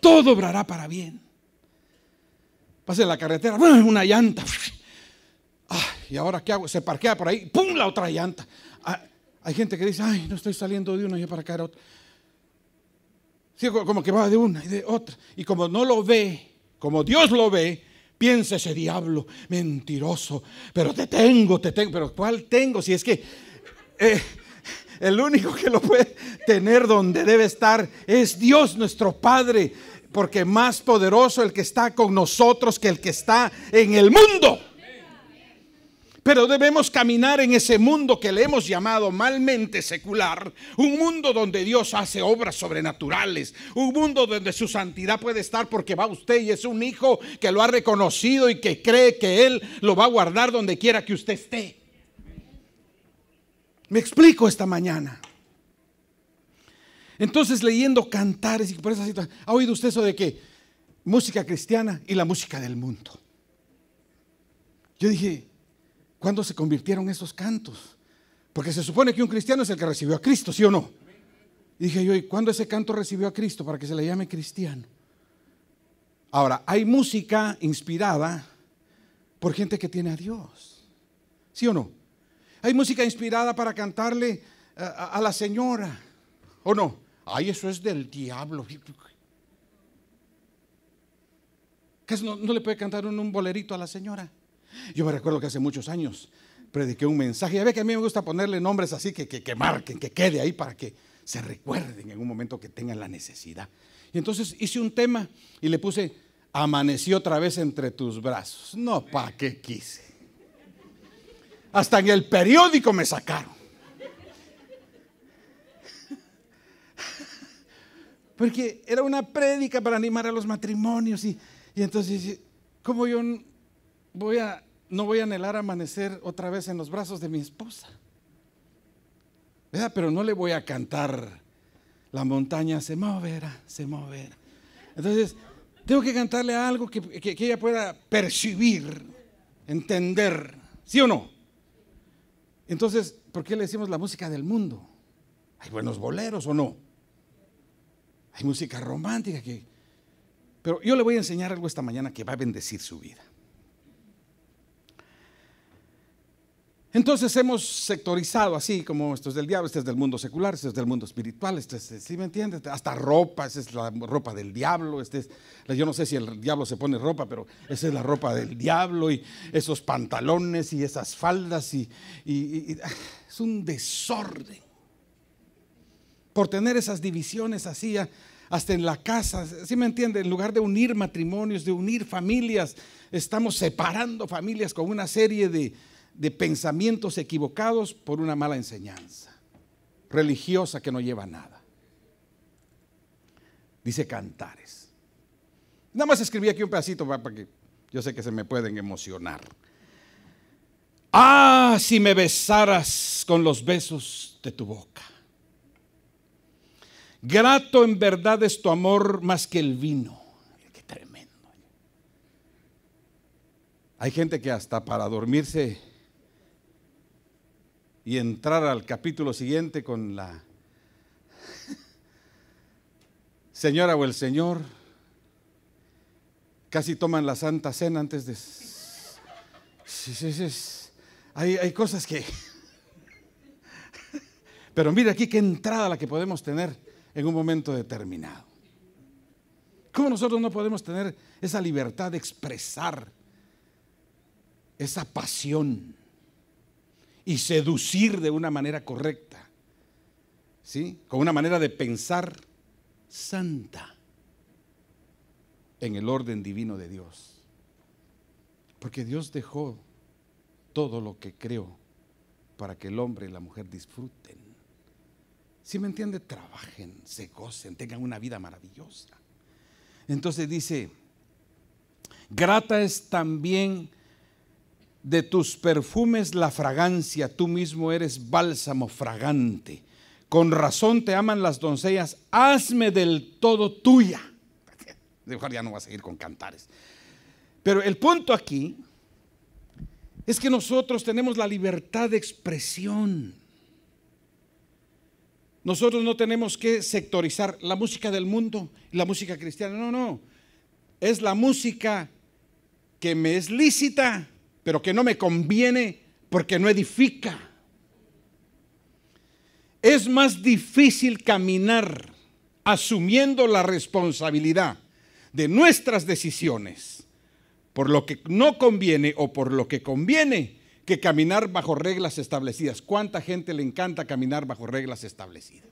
Todo obrará para bien. Pase la carretera, una llanta. ¿Y ahora qué hago? Se parquea por ahí, ¡pum! La otra llanta. Hay gente que dice, ay, no estoy saliendo de una y para acá como que va de una y de otra. Y como no lo ve, como Dios lo ve, piensa ese diablo mentiroso. Pero te tengo, te tengo. Pero ¿cuál tengo? Si es que eh, el único que lo puede tener donde debe estar es Dios nuestro Padre. Porque más poderoso el que está con nosotros que el que está en el mundo. Pero debemos caminar en ese mundo que le hemos llamado malmente secular, un mundo donde Dios hace obras sobrenaturales, un mundo donde su santidad puede estar porque va usted y es un hijo que lo ha reconocido y que cree que Él lo va a guardar donde quiera que usted esté. Me explico esta mañana. Entonces leyendo cantares y por esa situación, ¿ha oído usted eso de que música cristiana y la música del mundo? Yo dije, ¿Cuándo se convirtieron esos cantos? Porque se supone que un cristiano es el que recibió a Cristo, ¿sí o no? dije yo, ¿y cuándo ese canto recibió a Cristo para que se le llame cristiano? Ahora, hay música inspirada por gente que tiene a Dios, ¿sí o no? Hay música inspirada para cantarle eh, a, la señora, ¿o no? Ay, eso es del diablo. ¿Qué es? ¿No, le puede cantar un, un bolerito a la señora? Yo me recuerdo que hace muchos años prediqué un mensaje. Ya ve que a mí me gusta ponerle nombres así que, que, marquen, que quede ahí para que se recuerden en un momento que tengan la necesidad. Y entonces hice un tema y le puse, amanecí otra vez entre tus brazos. No, ¿para qué quise? Hasta en el periódico me sacaron. Porque era una prédica para animar a los matrimonios y, y entonces, ¿cómo yo voy a, no voy a anhelar amanecer otra vez en los brazos de mi esposa. Pero no le voy a cantar la montaña se moverá, se moverá. Entonces, tengo que cantarle algo que, que ella pueda percibir, entender, ¿sí o no? Entonces, ¿por qué le decimos la música del mundo? Hay buenos boleros o no. Hay música romántica que... Pero yo le voy a enseñar algo esta mañana que va a bendecir su vida. Entonces hemos sectorizado así, como esto es del diablo, este es del mundo secular, este es del mundo espiritual, este es, ¿sí me entiendes? Hasta ropa, esa es la ropa del diablo, este es, yo no sé si el diablo se pone ropa, pero esa es la ropa del diablo y esos pantalones y esas faldas y, ah, es un desorden. Por tener esas divisiones así, ah, hasta en la casa, ¿sí me entiendes, En lugar de unir matrimonios, de unir familias, estamos separando familias con una serie de de pensamientos equivocados por una mala enseñanza religiosa que no lleva nada. Dice cantares. Nada más escribí aquí un pedacito para que yo sé que se me pueden emocionar. Ah, si me besaras con los besos de tu boca. Grato en verdad es tu amor más que el vino. Qué tremendo. Hay gente que hasta para dormirse y entrar al capítulo siguiente con la señora o el señor. Casi toman la Santa Cena antes de... Sí, sí, sí. Hay, hay cosas que... (laughs) Pero mira aquí qué entrada la que podemos tener en un momento determinado. ¿Cómo nosotros no podemos tener esa libertad de expresar esa pasión? y seducir de una manera correcta, ¿sí? Con una manera de pensar santa en el orden divino de Dios. Porque Dios dejó todo lo que creó para que el hombre y la mujer disfruten. Si me entiende, trabajen, se gocen, tengan una vida maravillosa. Entonces dice, grata es también de tus perfumes la fragancia, tú mismo eres bálsamo fragante. Con razón te aman las doncellas, hazme del todo tuya. (laughs) Mejor ya no va a seguir con cantares. Pero el punto aquí es que nosotros tenemos la libertad de expresión. Nosotros no tenemos que sectorizar la música del mundo, la música cristiana, no, no. Es la música que me es lícita, pero que no me conviene porque no edifica. Es más difícil caminar asumiendo la responsabilidad de nuestras decisiones por lo que no conviene o por lo que conviene que caminar bajo reglas establecidas. ¿Cuánta gente le encanta caminar bajo reglas establecidas?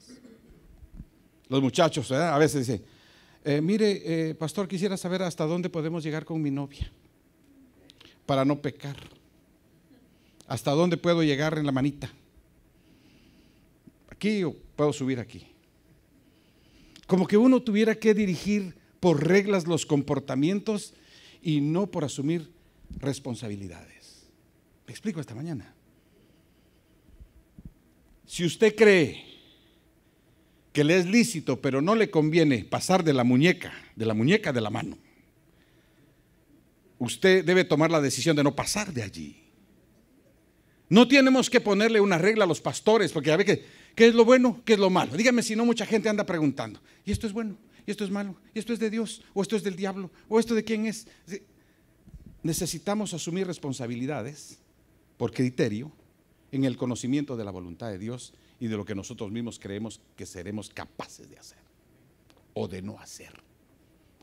Los muchachos a veces dicen, eh, mire, eh, pastor, quisiera saber hasta dónde podemos llegar con mi novia para no pecar? ¿Hasta dónde puedo llegar en la manita? ¿Aquí o puedo subir aquí? Como que uno tuviera que dirigir por reglas los comportamientos y no por asumir responsabilidades. Me explico esta mañana. Si usted cree que le es lícito, pero no le conviene pasar de la muñeca, de la muñeca de la mano, usted debe tomar la decisión de no pasar de allí. No tenemos que ponerle una regla a los pastores, porque a ver qué, qué es lo bueno, qué es lo malo. Dígame si no, mucha gente anda preguntando, ¿y esto es bueno? ¿Y esto es malo? ¿Y esto es de Dios? ¿O esto es del diablo? ¿O esto de quién es? Necesitamos asumir responsabilidades por criterio en el conocimiento de la voluntad de Dios y de lo que nosotros mismos creemos que seremos capaces de hacer, o de no hacer,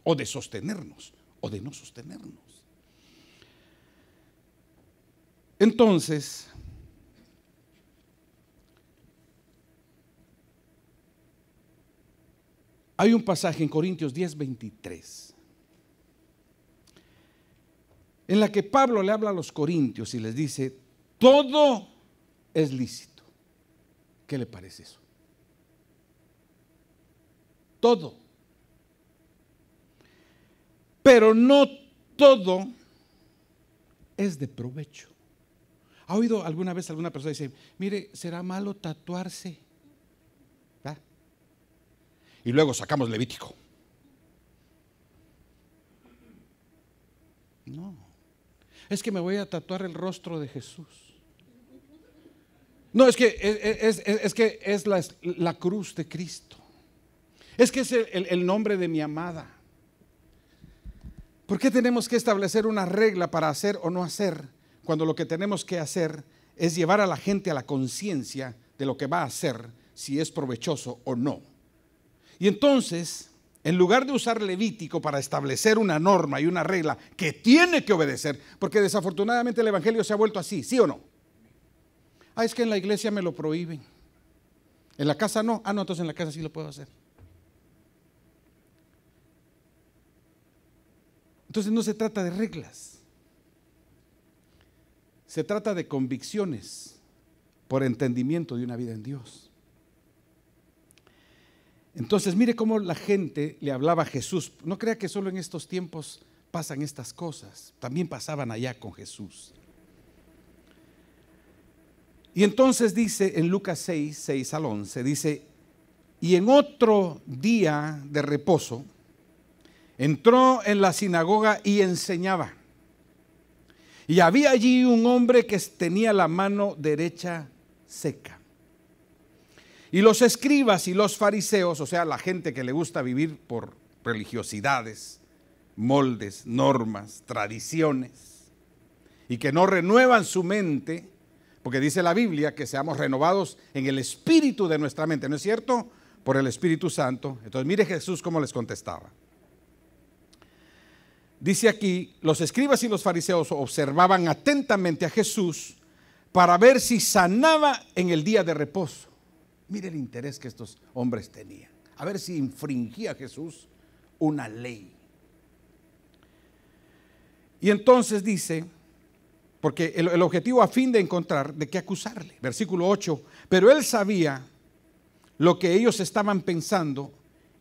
o de sostenernos, o de no sostenernos. Entonces, hay un pasaje en Corintios 10, 23, en la que Pablo le habla a los corintios y les dice, todo es lícito. ¿Qué le parece eso? Todo. Pero no todo es de provecho. ¿Ha oído alguna vez alguna persona decir, mire, será malo tatuarse? Y luego sacamos Levítico. No. Es que me voy a tatuar el rostro de Jesús. No, es que e, e, e, es, que es la, cruz de Cristo. Es que es el nombre de mi amada. ¿Por qué tenemos que establecer una regla para hacer o no hacer? cuando lo que tenemos que hacer es llevar a la gente a la conciencia de lo que va a hacer, si es provechoso o no. Y entonces, en lugar de usar Levítico para establecer una norma y una regla que tiene que obedecer, porque desafortunadamente el Evangelio se ha vuelto así, ¿sí o no? Ah, es que en la iglesia me lo prohíben. En la casa no. Ah, no, entonces en la casa sí lo puedo hacer. Entonces no se trata de reglas. Se trata de convicciones por entendimiento de una vida en Dios. Entonces, mire cómo la gente le hablaba a Jesús. No crea que solo en estos tiempos pasan estas cosas. También pasaban allá con Jesús. Y entonces dice en Lucas 6, 6 al 11, dice, y en otro día de reposo, entró en la sinagoga y enseñaba. Y había allí un hombre que tenía la mano derecha seca. Y los escribas y los fariseos, o sea, la gente que le gusta vivir por religiosidades, moldes, normas, tradiciones, y que no renuevan su mente, porque dice la Biblia que seamos renovados en el espíritu de nuestra mente, ¿no es cierto? Por el Espíritu Santo. Entonces mire Jesús cómo les contestaba. Dice aquí, los escribas y los fariseos observaban atentamente a Jesús para ver si sanaba en el día de reposo. Mire el interés que estos hombres tenían. A ver si infringía Jesús una ley. Y entonces dice, porque el, el, objetivo a fin de encontrar de qué acusarle. Versículo 8. Pero él sabía lo que ellos estaban pensando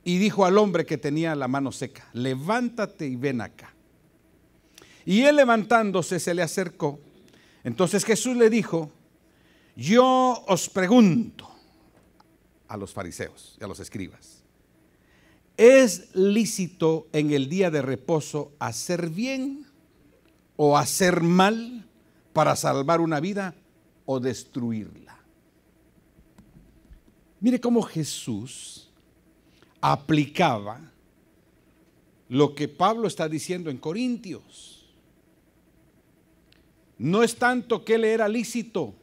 y dijo al hombre que tenía la mano seca, levántate y ven acá. Y él levantándose se le acercó. Entonces Jesús le dijo, yo os pregunto a los fariseos y a los escribas, ¿es lícito en el día de reposo hacer bien o hacer mal para salvar una vida o destruirla? Mire cómo Jesús aplicaba lo que Pablo está diciendo en Corintios. No es tanto que le era lícito,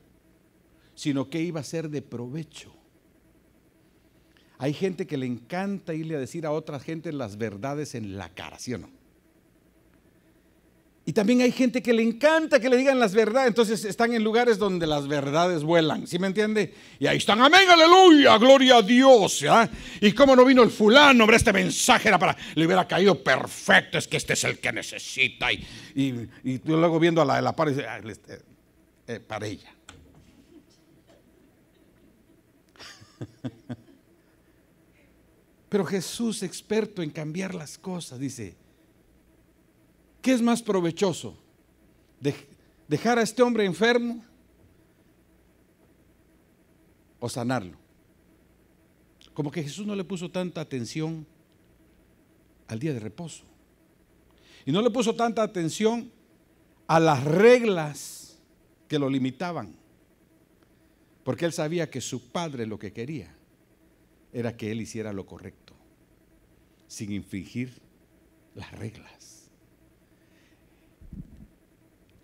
sino que iba a ser de provecho. Hay gente que le encanta irle a decir a otra gente las verdades en la cara, ¿sí o no? Y también hay gente que le encanta que le digan las verdades. Entonces están en lugares donde las verdades vuelan. ¿Sí me entiende? Y ahí están, amén, aleluya, gloria a Dios. Y cómo no vino el fulano, hombre, este mensaje era para, le hubiera caído perfecto, es que este es el que necesita. Y, tú luego viendo a la de la par, ah, este, eh, para ella. (laughs) Pero Jesús, experto en cambiar las cosas, dice, ¿Qué es más provechoso? ¿Dejar a este hombre enfermo o sanarlo? Como que Jesús no le puso tanta atención al día de reposo. Y no le puso tanta atención a las reglas que lo limitaban. Porque él sabía que su padre lo que quería era que él hiciera lo correcto, sin infringir las reglas.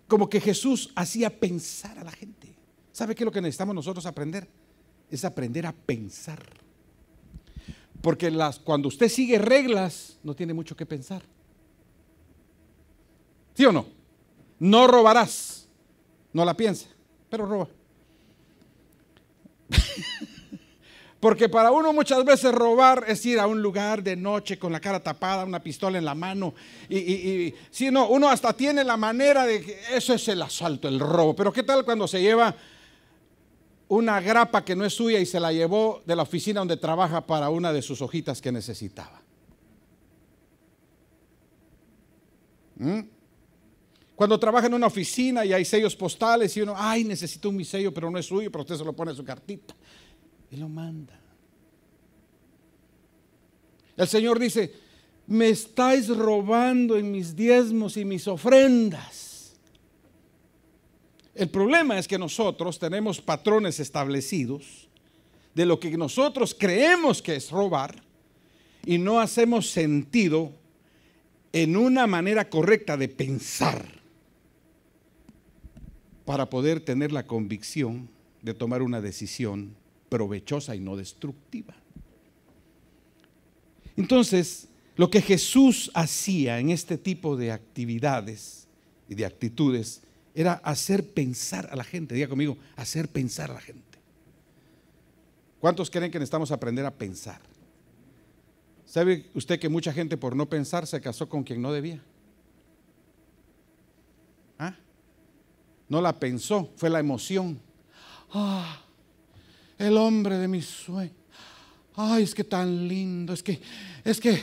como que Jesús hacía pensar a la gente. ¿Sabe qué es lo que necesitamos nosotros aprender? Es aprender a pensar. Porque las, cuando usted sigue reglas, no tiene mucho que pensar. ¿Sí o no? No robarás. No la piensa, pero roba. (laughs) Porque para uno muchas veces robar es ir a un lugar de noche con la cara tapada, una pistola en la mano. Y, si no, uno hasta tiene la manera de eso es el asalto, el robo. Pero ¿qué tal cuando se lleva una grapa que no es suya y se la llevó de la oficina donde trabaja para una de sus hojitas que necesitaba? ¿Mm? Cuando trabaja en una oficina y hay sellos postales y uno, ay, necesito un mi sello, pero no es suyo, pero usted se lo pone en su cartita. Él lo manda. El Señor dice, me estáis robando en mis diezmos y mis ofrendas. El problema es que nosotros tenemos patrones establecidos de lo que nosotros creemos que es robar y no hacemos sentido en una manera correcta de pensar para poder tener la convicción de tomar una decisión provechosa y no destructiva. Entonces, lo que Jesús hacía en este tipo de actividades y de actitudes era hacer pensar a la gente. Diga conmigo, hacer pensar a la gente. ¿Cuántos creen que necesitamos aprender a pensar? ¿Sabe usted que mucha gente por no pensar se casó con quien no debía? ¿Ah? No la pensó, fue la emoción. ¡Ah! el hombre de mi sueños. Ay, es que tan lindo, es que, es que,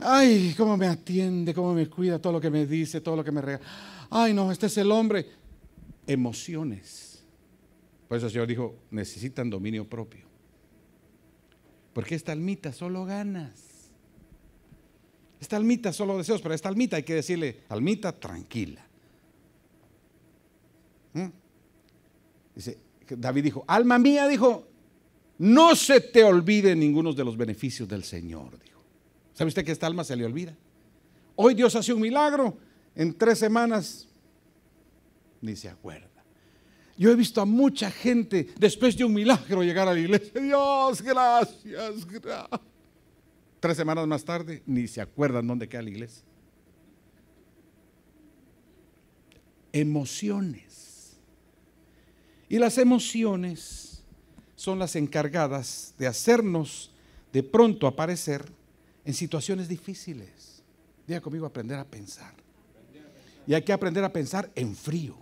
ay, cómo me atiende, cómo me cuida, todo lo que me dice, todo lo que me regala. Ay, no, este es el hombre. Emociones. Por eso el Señor dijo, necesitan dominio propio. Porque esta almita solo ganas. Esta almita solo deseos, pero esta almita hay que decirle, almita tranquila. ¿Mm? Dice, David dijo, alma mía, dijo, no se te olvide ninguno de los beneficios del Señor. Dijo. ¿Sabe usted que esta alma se le olvida? Hoy Dios hace un milagro, en tres semanas ni se acuerda. Yo he visto a mucha gente después de un milagro llegar a la iglesia. Dios, gracias, gracias. Tres semanas más tarde ni se acuerdan dónde queda la iglesia. Emociones. Y las emociones son las encargadas de hacernos de pronto aparecer en situaciones difíciles. Diga conmigo aprender a pensar. Y hay que aprender a pensar en frío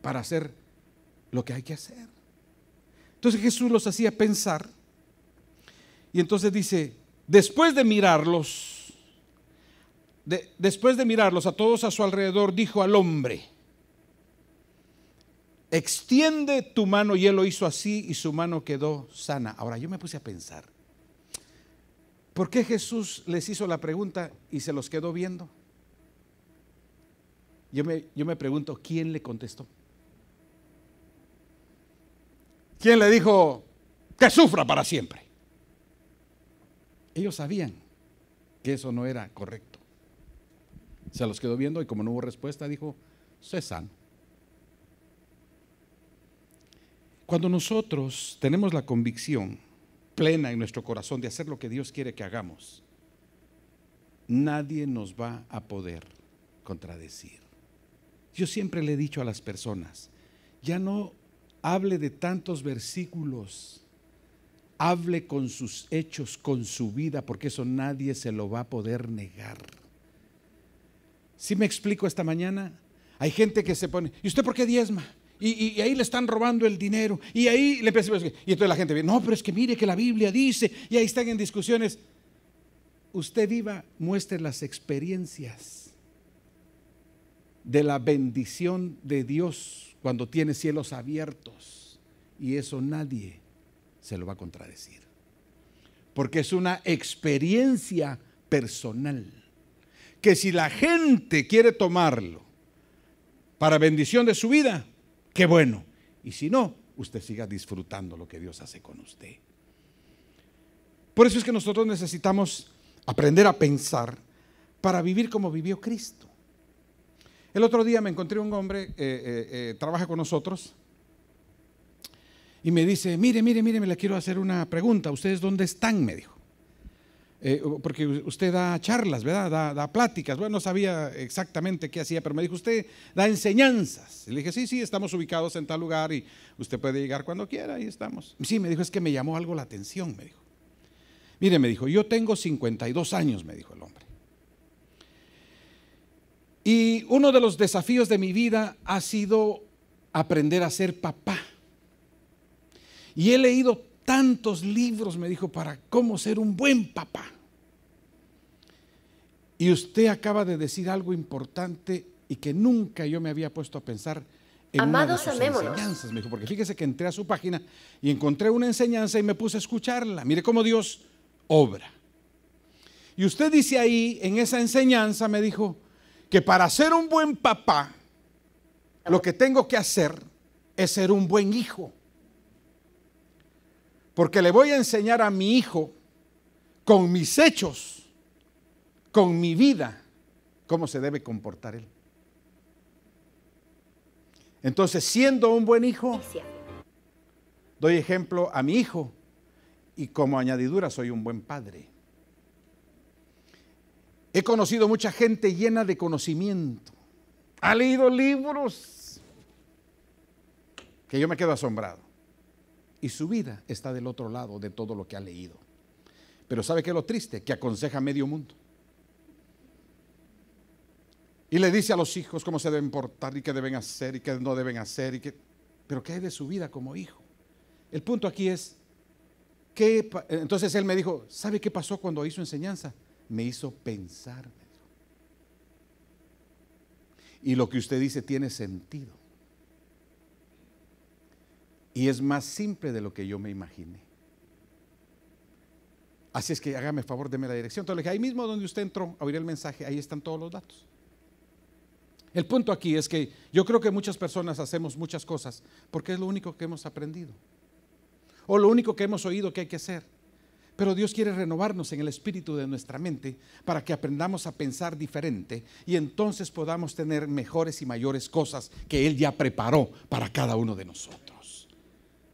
para hacer lo que hay que hacer. Entonces Jesús los hacía pensar y entonces dice, después de mirarlos, después de mirarlos a todos a su alrededor, dijo al hombre, extiende tu mano y él lo hizo así y su mano quedó sana. Ahora yo me puse a pensar, ¿por qué Jesús les hizo la pregunta y se los quedó viendo? Yo me, yo me pregunto, ¿quién le contestó? ¿Quién le dijo que sufra para siempre? Ellos sabían que eso no era correcto. Se los quedó viendo y como no hubo respuesta, dijo, sé sano. Cuando nosotros tenemos la convicción plena en nuestro corazón de hacer lo que Dios quiere que hagamos, nadie nos va a poder contradecir. Yo siempre le he dicho a las personas, ya no hable de tantos versículos, hable con sus hechos, con su vida, porque eso nadie se lo va a poder negar. Si me explico esta mañana, hay gente que se pone, ¿y usted por qué diezma? Y, ahí le están robando el dinero. Y ahí le Y entonces la gente viene, no, pero es que mire que la Biblia dice. Y ahí están en discusiones. Usted viva, muestre las experiencias de la bendición de Dios cuando tiene cielos abiertos. Y eso nadie se lo va a contradecir. Porque es una experiencia personal. Que si la gente quiere tomarlo para bendición de su vida, qué bueno. Y si no, usted siga disfrutando lo que Dios hace con usted. Por eso es que nosotros necesitamos aprender a pensar para vivir como vivió Cristo. El otro día me encontré un hombre, eh, eh, eh, trabaja con nosotros, y me dice, mire, mire, mire, me le quiero hacer una pregunta, ¿ustedes dónde están? Me dijo. Eh, porque usted da charlas, ¿verdad? Da, pláticas. Bueno, no sabía exactamente qué hacía, pero me dijo, usted da enseñanzas. le dije, sí, sí, estamos ubicados en tal lugar y usted puede llegar cuando quiera, y estamos. Sí, me dijo, es que me llamó algo la atención, me dijo. Mire, me dijo, yo tengo 52 años, me dijo el hombre. Y uno de los desafíos de mi vida ha sido aprender a ser papá. Y he leído tantos libros, me dijo, para cómo ser un buen papá. Y usted acaba de decir algo importante y que nunca yo me había puesto a pensar en Amados, una de enseñanzas, me dijo, porque fíjese que entré a su página y encontré una enseñanza y me puse a escucharla. Mire cómo Dios obra. Y usted dice ahí, en esa enseñanza, me dijo, que para ser un buen papá, lo que tengo que hacer es ser un buen hijo. Porque le voy a enseñar a mi hijo con mis hechos, con mi vida, cómo se debe comportar él. Entonces, siendo un buen hijo, doy ejemplo a mi hijo y como añadidura soy un buen padre. He conocido mucha gente llena de conocimiento. Ha leído libros que yo me quedo asombrado y su vida está del otro lado de todo lo que ha leído. Pero ¿sabe qué es lo triste? Que aconseja medio mundo. Y le dice a los hijos cómo se deben portar y qué deben hacer y qué no deben hacer. Y qué... Pero ¿qué hay de su vida como hijo? El punto aquí es, que entonces él me dijo, ¿sabe qué pasó cuando hizo enseñanza? Me hizo pensar. Y lo que usted dice tiene sentido. Y es más simple de lo que yo me imaginé. Así es que hágame favor, deme la dirección. Entonces le dije, ahí mismo donde usted entró a oír el mensaje, ahí están todos los datos. El punto aquí es que yo creo que muchas personas hacemos muchas cosas porque es lo único que hemos aprendido. O lo único que hemos oído que hay que hacer. Pero Dios quiere renovarnos en el espíritu de nuestra mente para que aprendamos a pensar diferente y entonces podamos tener mejores y mayores cosas que Él ya preparó para cada uno de nosotros.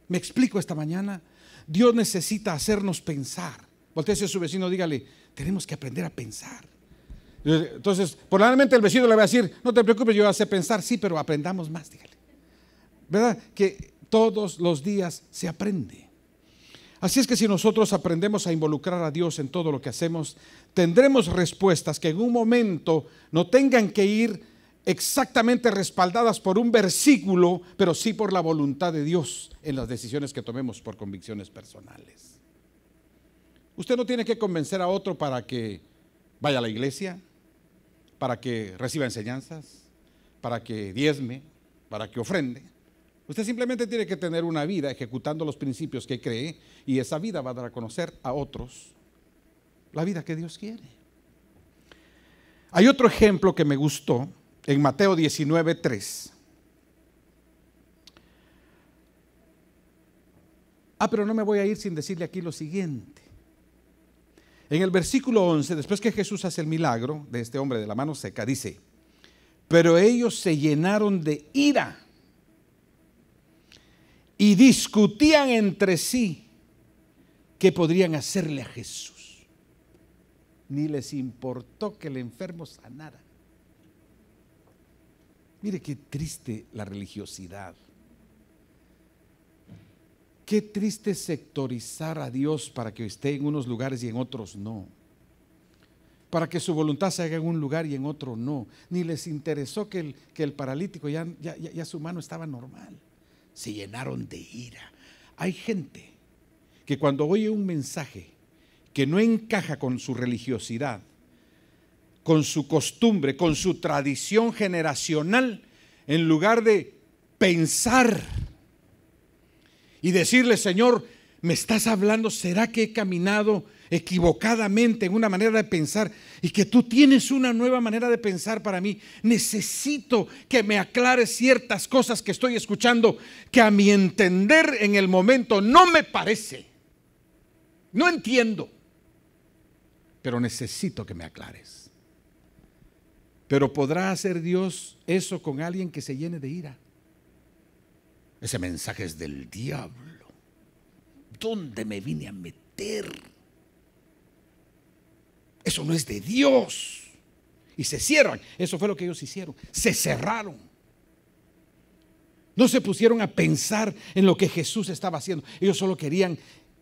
¿Me explico esta mañana? Dios necesita hacernos pensar. Voltea a su vecino, dígale, tenemos que aprender a pensar. Entonces, probablemente el vecino le va a decir, no te preocupes, yo a sé pensar, sí, pero aprendamos más, dígale. ¿Verdad? Que todos los días se aprende. Así es que si nosotros aprendemos a involucrar a Dios en todo lo que hacemos, tendremos respuestas que en un momento no tengan que ir exactamente respaldadas por un versículo, pero sí por la voluntad de Dios en las decisiones que tomemos por convicciones personales. Usted no tiene que convencer a otro para que vaya a la iglesia, para que reciba enseñanzas, para que diezme, para que ofrende. Usted simplemente tiene que tener una vida ejecutando los principios que cree y esa vida va a dar a conocer a otros la vida que Dios quiere. Hay otro ejemplo que me gustó en Mateo 19, 3. Ah, pero no me voy a ir sin decirle aquí lo siguiente. En el versículo 11, después que Jesús hace el milagro de este hombre de la mano seca, dice, pero ellos se llenaron de ira y discutían entre sí qué podrían hacerle a Jesús. Ni les importó que el enfermo sanara. Mire qué triste la religiosidad. Qué triste sectorizar a Dios para que esté en unos lugares y en otros no. Para que su voluntad se haga en un lugar y en otro no. Ni les interesó que el, el paralítico ya, ya, ya su mano estaba normal. Se llenaron de ira. Hay gente que cuando oye un mensaje que no encaja con su religiosidad, con su costumbre, con su tradición generacional, en lugar de pensar y decirle, Señor, me estás hablando, ¿será que he caminado equivocadamente en una manera de pensar y que tú tienes una nueva manera de pensar para mí? Necesito que me aclares ciertas cosas que estoy escuchando que a mi entender en el momento no me parece. No entiendo, pero necesito que me aclares. Pero ¿podrá hacer Dios eso con alguien que se llene de ira? Ese mensaje es del diablo. ¿Dónde me vine a meter? Eso no es de Dios. Y se cierran. Eso fue lo que ellos hicieron. Se cerraron. No se pusieron a pensar en lo que Jesús estaba haciendo. Ellos solo querían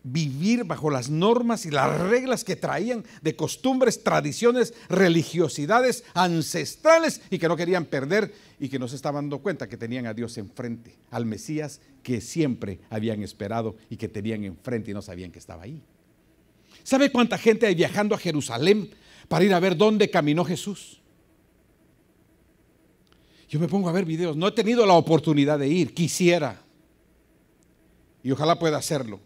vivir bajo las normas y las reglas que traían de costumbres, tradiciones, religiosidades ancestrales y que no querían perder y que no se estaban dando cuenta que tenían a Dios enfrente, al Mesías que siempre habían esperado y que tenían enfrente y no sabían que estaba ahí. ¿Sabe cuánta gente hay viajando a Jerusalén para ir a ver dónde caminó Jesús? Yo me pongo a ver videos, no he tenido la oportunidad de ir, quisiera. Y ojalá pueda hacerlo.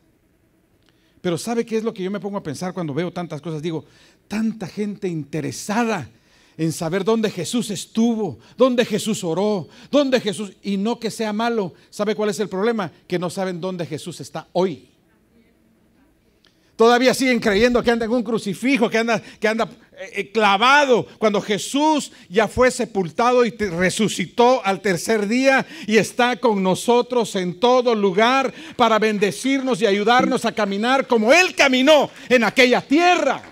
Pero ¿sabe qué es lo que yo me pongo a pensar cuando veo tantas cosas? Digo, tanta gente interesada en saber dónde Jesús estuvo, dónde Jesús oró, dónde Jesús, y no que sea malo. ¿Sabe cuál es el problema? Que no saben dónde Jesús está hoy. Todavía siguen creyendo que anda en un crucifijo, que anda, que anda eh, eh, clavado. Cuando Jesús ya fue sepultado y resucitó al tercer día y está con nosotros en todo lugar para bendecirnos y ayudarnos a caminar como Él caminó en aquella tierra.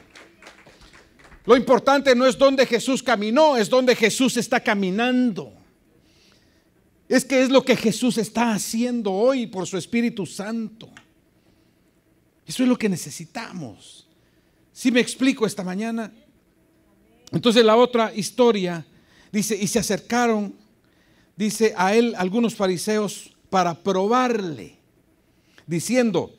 Lo importante no es dónde Jesús caminó, es dónde Jesús está caminando. Es que es lo que Jesús está haciendo hoy por su Espíritu Santo. Eso es lo que necesitamos. Si me explico esta mañana. Entonces la otra historia dice, y se acercaron, dice a él algunos fariseos para probarle, diciendo,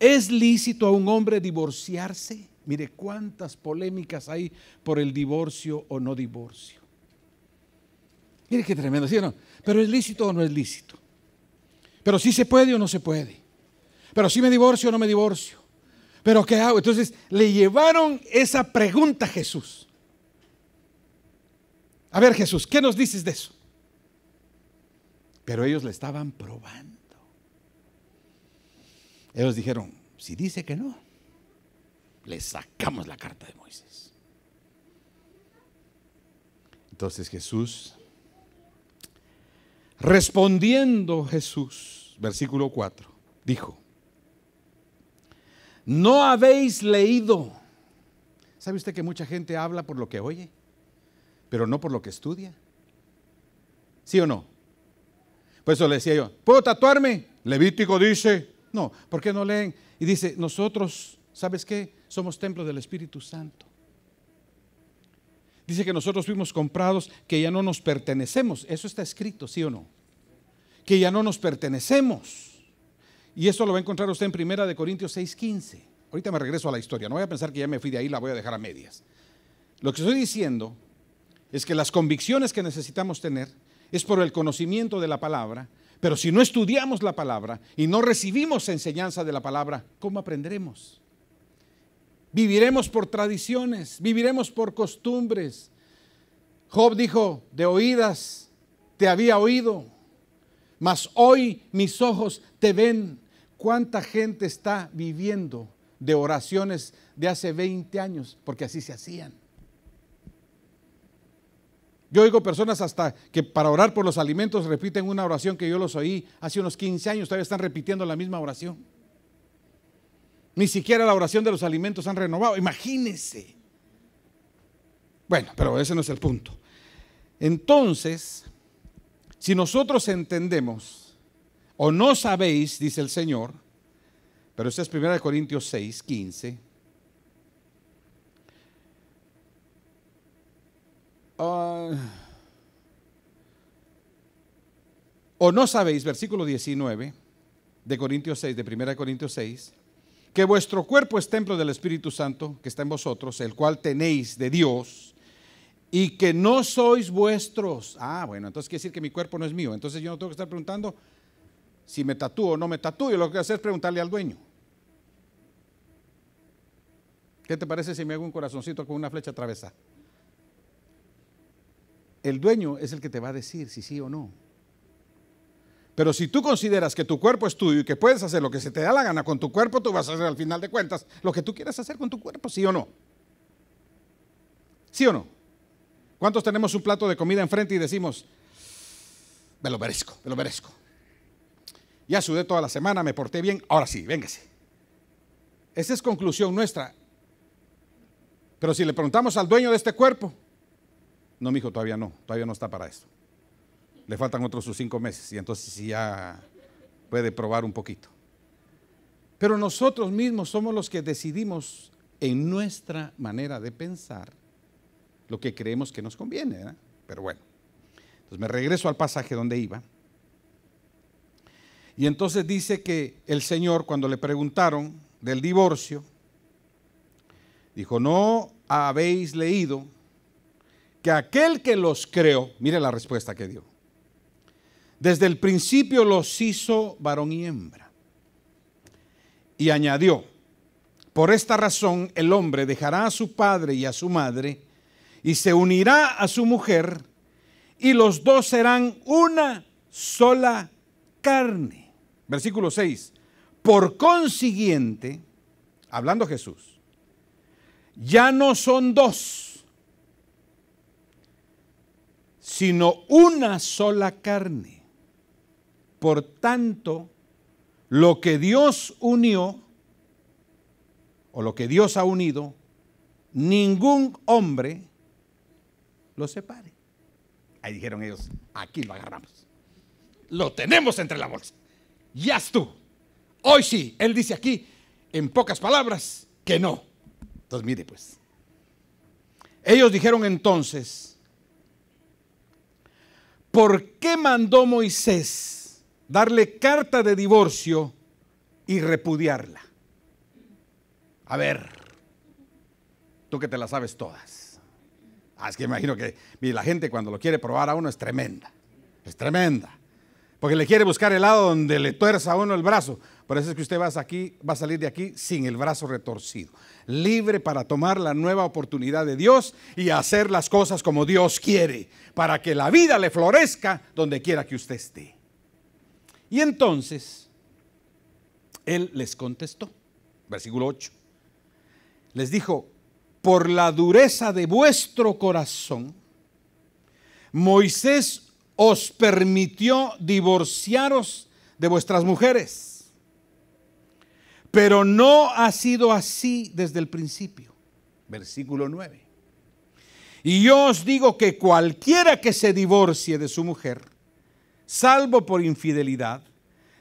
¿es lícito a un hombre divorciarse? Mire cuántas polémicas hay por el divorcio o no divorcio. Mire qué tremendo, ¿sí no? Pero es lícito o no es lícito. Pero si se puede o no se puede. Pero si me divorcio o no me divorcio. Pero ¿qué hago? Entonces le llevaron esa pregunta a Jesús. A ver Jesús, ¿qué nos dices de eso? Pero ellos le estaban probando. Ellos dijeron, si dice que no, le sacamos la carta de Moisés. Entonces Jesús, respondiendo Jesús, versículo 4, dijo, no habéis leído. ¿Sabe usted que mucha gente habla por lo que oye, pero no por lo que estudia? ¿Sí o no? Por eso le decía yo, ¿puedo tatuarme? Levítico dice. No, ¿por qué no leen? Y dice, nosotros, ¿sabes qué? Somos templo del Espíritu Santo. Dice que nosotros fuimos comprados, que ya no nos pertenecemos. Eso está escrito, ¿sí o no? Que ya no nos pertenecemos. Y eso lo va a encontrar usted en Primera de Corintios 6:15. Ahorita me regreso a la historia, no voy a pensar que ya me fui de ahí, la voy a dejar a medias. Lo que estoy diciendo es que las convicciones que necesitamos tener es por el conocimiento de la palabra, pero si no estudiamos la palabra y no recibimos enseñanza de la palabra, ¿cómo aprenderemos? Viviremos por tradiciones, viviremos por costumbres. Job dijo, de oídas te había oído, mas hoy mis ojos te ven. ¿Cuánta gente está viviendo de oraciones de hace 20 años? Porque así se hacían. Yo oigo personas hasta que para orar por los alimentos repiten una oración que yo los oí hace unos 15 años, todavía están repitiendo la misma oración. Ni siquiera la oración de los alimentos han renovado, imagínense. Bueno, pero ese no es el punto. Entonces, si nosotros entendemos o no sabéis, dice el Señor, pero esta es 1 Corintios 6, 15. Ah, o no sabéis, versículo 19 de Corintios 6, de 1 Corintios 6, que vuestro cuerpo es templo del Espíritu Santo que está en vosotros, el cual tenéis de Dios, y que no sois vuestros. Ah, bueno, entonces quiere decir que mi cuerpo no es mío. Entonces yo no tengo que estar preguntando, si me tatúo o no me tatúo, lo que voy a hacer es preguntarle al dueño. ¿Qué te parece si me hago un corazoncito con una flecha atravesada? El dueño es el que te va a decir si sí o no. Pero si tú consideras que tu cuerpo es tuyo y que puedes hacer lo que se te da la gana con tu cuerpo, tú vas a hacer al final de cuentas lo que tú quieras hacer con tu cuerpo, sí o no. ¿Sí o no? ¿Cuántos tenemos un plato de comida enfrente y decimos, me lo merezco, me lo merezco? Ya sudé toda la semana, me porté bien, ahora sí, véngase. Esa es conclusión nuestra. Pero si le preguntamos al dueño de este cuerpo, no, mi hijo, todavía no, todavía no está para esto. Le faltan otros sus cinco meses y entonces sí ya puede probar un poquito. Pero nosotros mismos somos los que decidimos en nuestra manera de pensar lo que creemos que nos conviene. Pero bueno, entonces me regreso al pasaje donde iba. Y entonces dice que el Señor, cuando le preguntaron del divorcio, dijo, no habéis leído que aquel que los creó, mire la respuesta que dio, desde el principio los hizo varón y hembra. Y añadió, por esta razón el hombre dejará a su padre y a su madre y se unirá a su mujer y los dos serán una sola carne. Versículo 6. Por consiguiente, hablando Jesús, ya no son dos, sino una sola carne. Por tanto, lo que Dios unió, o lo que Dios ha unido, ningún hombre lo separe. Ahí dijeron ellos, aquí lo agarramos. Lo tenemos entre la bolsa ya tú. Hoy sí, él dice aquí, en pocas palabras, que no. Entonces, mire pues. Ellos dijeron entonces, ¿por qué mandó Moisés darle carta de divorcio y repudiarla? A ver, tú que te la sabes todas. Ah, es que imagino que la gente cuando lo quiere probar a uno es tremenda, es tremenda porque le quiere buscar el lado donde le tuerza a uno el brazo. Por eso es que usted va, va a salir de aquí sin el brazo retorcido, libre para tomar la nueva oportunidad de Dios y hacer las cosas como Dios quiere, para que la vida le florezca donde quiera que usted esté. Y entonces, él les contestó, versículo 8, les dijo, por la dureza de vuestro corazón, Moisés os permitió divorciaros de vuestras mujeres. Pero no ha sido así desde el principio. Versículo 9. Y yo os digo que cualquiera que se divorcie de su mujer, salvo por infidelidad,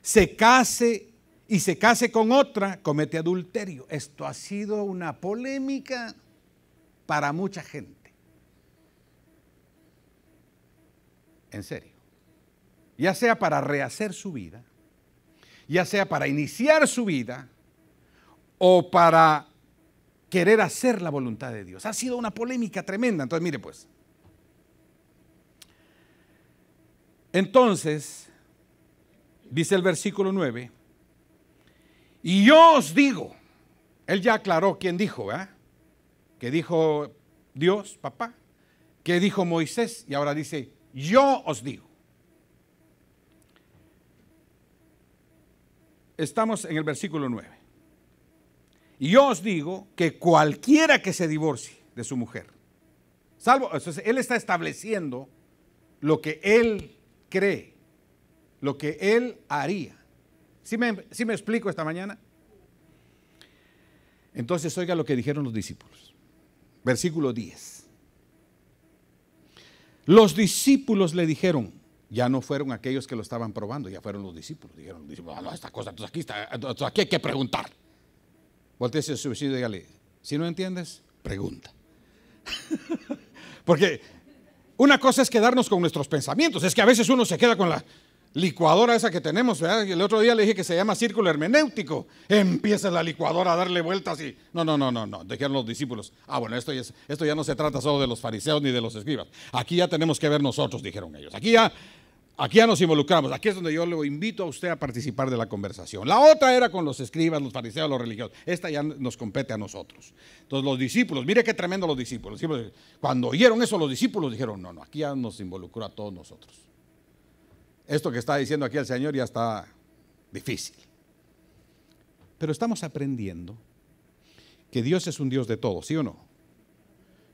se case y se case con otra, comete adulterio. Esto ha sido una polémica para mucha gente. en serio. Ya sea para rehacer su vida, ya sea para iniciar su vida o para querer hacer la voluntad de Dios. Ha sido una polémica tremenda. Entonces, mire pues. Entonces, dice el versículo 9, y yo os digo, él ya aclaró quién dijo, ¿verdad? Que dijo Dios, papá, que dijo Moisés, y ahora dice, yo os digo. Estamos en el versículo 9. y Yo os digo que cualquiera que se divorcie de su mujer, salvo, él está estableciendo lo que él cree, lo que él haría. si me, sí me explico esta mañana? Entonces, oiga lo que dijeron los discípulos. Versículo 10. Los discípulos le dijeron, ya no fueron aquellos que lo estaban probando, ya fueron los discípulos. Dijeron, ah, no, esta cosa, entonces aquí, está, entonces aquí hay que preguntar. Volte ese suicidio y dígale, si no entiendes, pregunta. (laughs) Porque una cosa es quedarnos con nuestros pensamientos, es que a veces uno se queda con la, licuadora esa que tenemos. El otro día le dije que se llama círculo hermenéutico. Empieza la licuadora a darle vueltas y... No, no, no, no, no. Dijeron los discípulos. Ah, bueno, esto ya, esto ya no se trata solo de los fariseos ni de los escribas. Aquí ya tenemos que ver nosotros, dijeron ellos. Aquí ya, aquí ya nos involucramos. Aquí es donde yo le invito a usted a participar de la conversación. La otra era con los escribas, los fariseos, los religiosos. Esta ya nos compete a nosotros. Entonces los discípulos, mire qué tremendo los discípulos. Cuando oyeron eso los discípulos dijeron, no, no, aquí ya nos involucró a todos nosotros. Esto que está diciendo aquí el Señor ya está difícil. Pero estamos aprendiendo que Dios es un Dios de todos, ¿sí o no?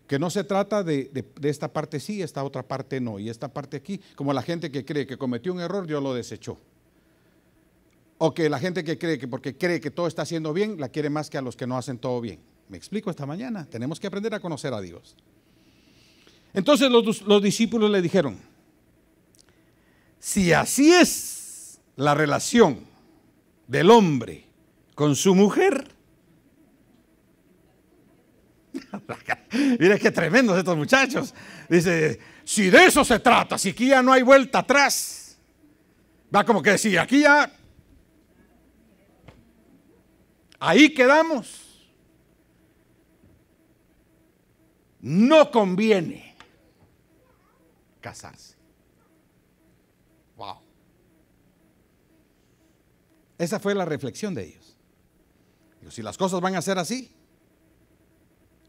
Que no se trata de, esta parte sí, esta otra parte no, y esta parte aquí, como la gente que cree que cometió un error, Dios lo desechó. O que la gente que cree que porque cree que todo está haciendo bien, la quiere más que a los que no hacen todo bien. Me explico esta mañana, tenemos que aprender a conocer a Dios. Entonces los discípulos le dijeron, si así es la relación del hombre con su mujer, (laughs) miren qué tremendos estos muchachos. Dice, si de eso se trata, si aquí ya no hay vuelta atrás, va como que decir aquí ya, ahí quedamos. No conviene casarse. Esa fue la reflexión de ellos. si las cosas van a ser así,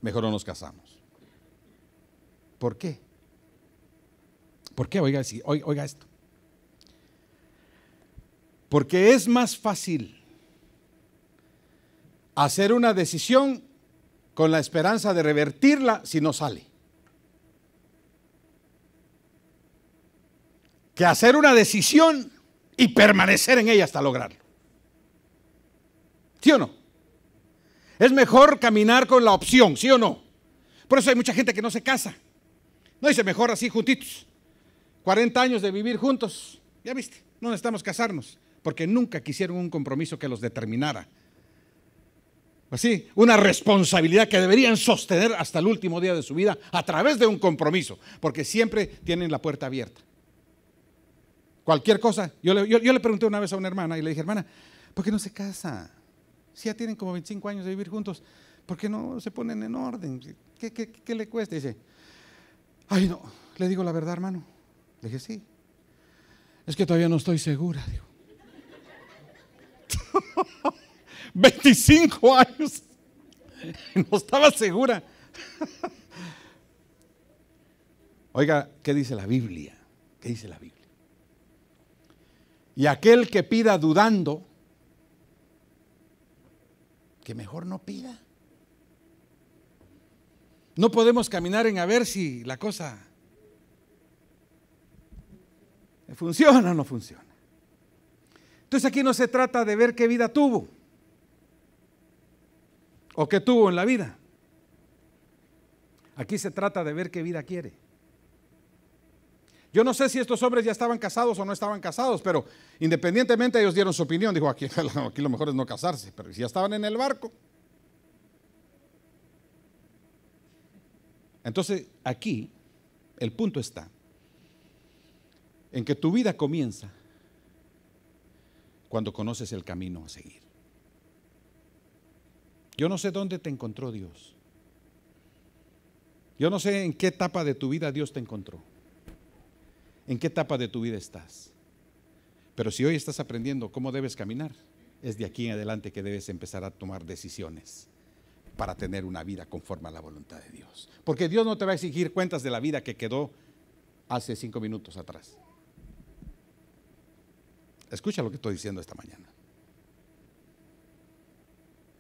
mejor no nos casamos. ¿Por qué? ¿Por qué? Oiga, oiga esto. Porque es más fácil hacer una decisión con la esperanza de revertirla si no sale. Que hacer una decisión y permanecer en ella hasta lograrlo. ¿Sí o no? Es mejor caminar con la opción, ¿sí o no? Por eso hay mucha gente que no se casa. No dice mejor así juntitos. 40 años de vivir juntos. Ya viste, no necesitamos casarnos. Porque nunca quisieron un compromiso que los determinara. Así, una responsabilidad que deberían sostener hasta el último día de su vida a través de un compromiso. Porque siempre tienen la puerta abierta. Cualquier cosa. Yo le, yo le pregunté una vez a una hermana y le dije, hermana, ¿por qué no se casa? Si ya tienen como 25 años de vivir juntos, ¿por qué no se ponen en orden? ¿Qué, le cuesta? Dice, ay no, le digo la verdad, hermano. Le dije, sí. Es que todavía no estoy segura, 25 (laughs) años. (laughs) No estaba segura. (laughs) Oiga, ¿qué dice la Biblia? ¿Qué dice la Biblia? Y aquel que pida dudando, que mejor no pida. No podemos caminar en a ver si la cosa funciona o no funciona. Entonces aquí no se trata de ver qué vida tuvo o qué tuvo en la vida. Aquí se trata de ver qué vida quiere. Yo no sé si estos hombres ya estaban casados o no estaban casados, pero independientemente ellos dieron su opinión. Dijo, (laughs) aquí, lo mejor es no casarse, pero si ya estaban en el barco. Entonces, aquí el punto está en que tu vida comienza cuando conoces el camino a seguir. Yo no sé dónde te encontró Dios. Yo no sé en qué etapa de tu vida Dios te encontró en qué etapa de tu vida estás. Pero si hoy estás aprendiendo cómo debes caminar, es de aquí en adelante que debes empezar a tomar decisiones para tener una vida conforme a la voluntad de Dios. Porque Dios no te va a exigir cuentas de la vida que quedó hace cinco minutos atrás. Escucha lo que estoy diciendo esta mañana.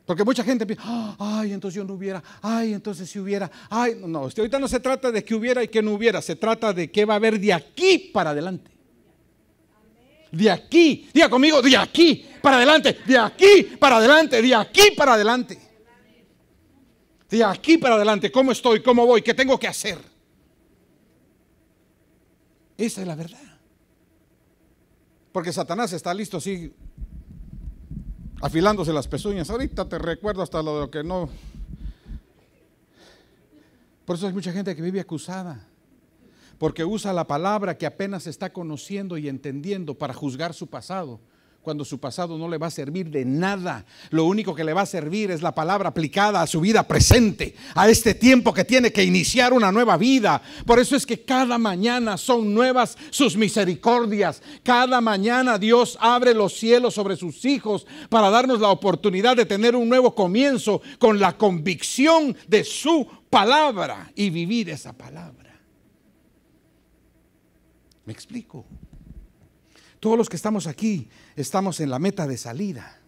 Porque mucha gente piensa, ah, ay, entonces yo no hubiera, ay, entonces si hubiera, ay, no, no, este, ahorita no se trata de que hubiera y que no hubiera, se trata de qué va a haber de aquí para adelante. De aquí, diga conmigo, de aquí para adelante, de aquí para adelante, de aquí para adelante. De aquí para adelante, ¿cómo estoy? ¿Cómo voy? ¿Qué tengo que hacer? Esa es la verdad. Porque Satanás está listo sí afilándose las pezuñas. Ahorita te recuerdo hasta lo que no. Por eso hay mucha gente que vive acusada, porque usa la palabra que apenas está conociendo y entendiendo para juzgar su pasado cuando su pasado no le va a servir de nada. Lo único que le va a servir es la palabra aplicada a su vida presente, a este tiempo que tiene que iniciar una nueva vida. Por eso es que cada mañana son nuevas sus misericordias. Cada mañana Dios abre los cielos sobre sus hijos para darnos la oportunidad de tener un nuevo comienzo con la convicción de su palabra y vivir esa palabra. ¿Me explico? Todos los que estamos aquí estamos en la meta de salida.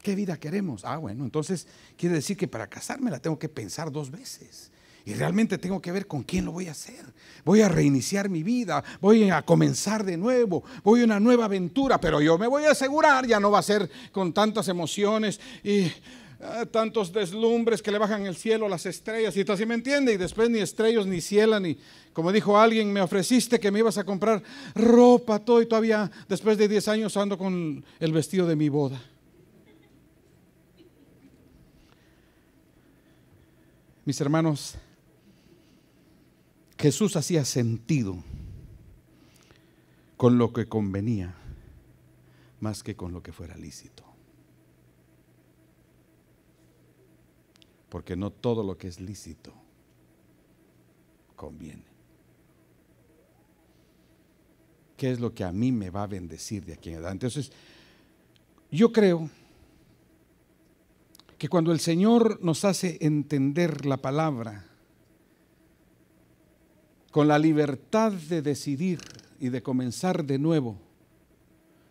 ¿Qué vida queremos? Ah, bueno, entonces quiere decir que para casarme la tengo que pensar dos veces. Y realmente tengo que ver con quién lo voy a hacer. Voy a reiniciar mi vida, voy a comenzar de nuevo, voy a una nueva aventura, pero yo me voy a asegurar, ya no va a ser con tantas emociones y Ah, tantos deslumbres que le bajan el cielo, las estrellas, y todo así me entiende, y después ni estrellas, ni cielo, ni, como dijo alguien, me ofreciste que me ibas a comprar ropa, todo, y todavía después de 10 años ando con el vestido de mi boda. Mis hermanos, Jesús hacía sentido con lo que convenía más que con lo que fuera lícito. porque no todo lo que es lícito conviene. ¿Qué es lo que a mí me va a bendecir de aquí en adelante? Entonces, yo creo que cuando el Señor nos hace entender la palabra, con la libertad de decidir y de comenzar de nuevo,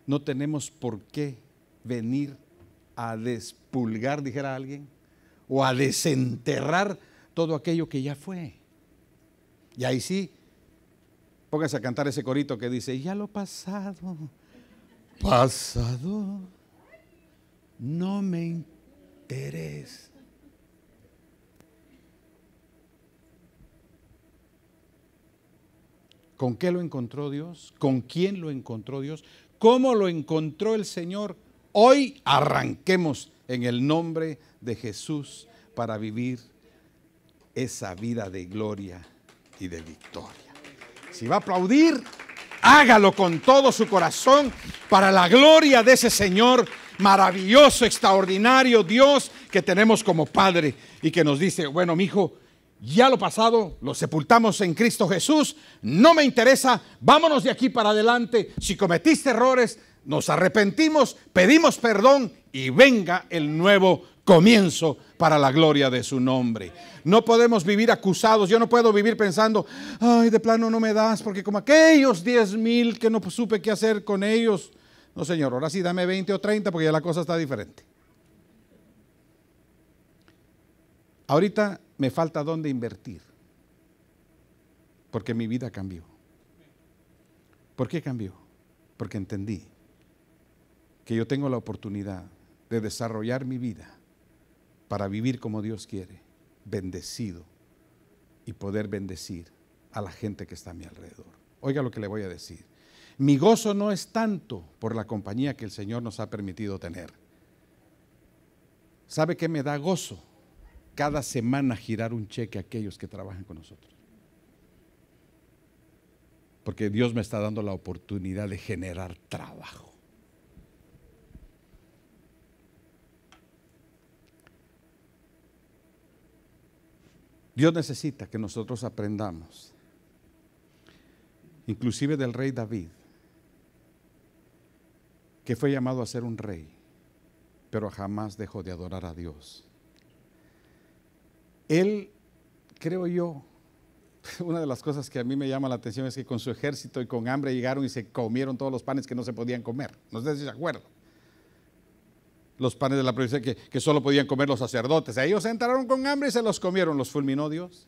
no tenemos por qué venir a despulgar, dijera alguien, o a desenterrar todo aquello que ya fue. Y ahí sí, póngase a cantar ese corito que dice, ya lo pasado, pasado, no me interesa. ¿Con qué lo encontró Dios? ¿Con quién lo encontró Dios? ¿Cómo lo encontró el Señor? Hoy arranquemos en el nombre de Jesús para vivir esa vida de gloria y de victoria. Si va a aplaudir, hágalo con todo su corazón para la gloria de ese Señor maravilloso, extraordinario Dios que tenemos como Padre y que nos dice, bueno, mi hijo, ya lo pasado, lo sepultamos en Cristo Jesús, no me interesa, vámonos de aquí para adelante, si cometiste errores, nos arrepentimos, pedimos perdón y venga el nuevo comienzo para la gloria de su nombre. No podemos vivir acusados. Yo no puedo vivir pensando, ay, de plano no me das, porque como aquellos 10 mil que no supe qué hacer con ellos. No, señor, ahora sí dame 20 o 30 porque ya la cosa está diferente. Ahorita me falta dónde invertir, porque mi vida cambió. ¿Por qué cambió? Porque entendí que yo tengo la oportunidad de desarrollar mi vida para vivir como Dios quiere, bendecido y poder bendecir a la gente que está a mi alrededor. Oiga lo que le voy a decir. Mi gozo no es tanto por la compañía que el Señor nos ha permitido tener. ¿Sabe qué me da gozo? Cada semana girar un cheque a aquellos que trabajan con nosotros. Porque Dios me está dando la oportunidad de generar trabajo. Dios necesita que nosotros aprendamos, inclusive del rey David, que fue llamado a ser un rey, pero jamás dejó de adorar a Dios. Él, creo yo, (laughs) una de las cosas que a mí me llama la atención es que con su ejército y con hambre llegaron y se comieron todos los panes que no se podían comer. No sé si se acuerdan los panes de la provincia que, solo podían comer los sacerdotes. Ellos entraron con hambre y se los comieron, los fulminó Dios.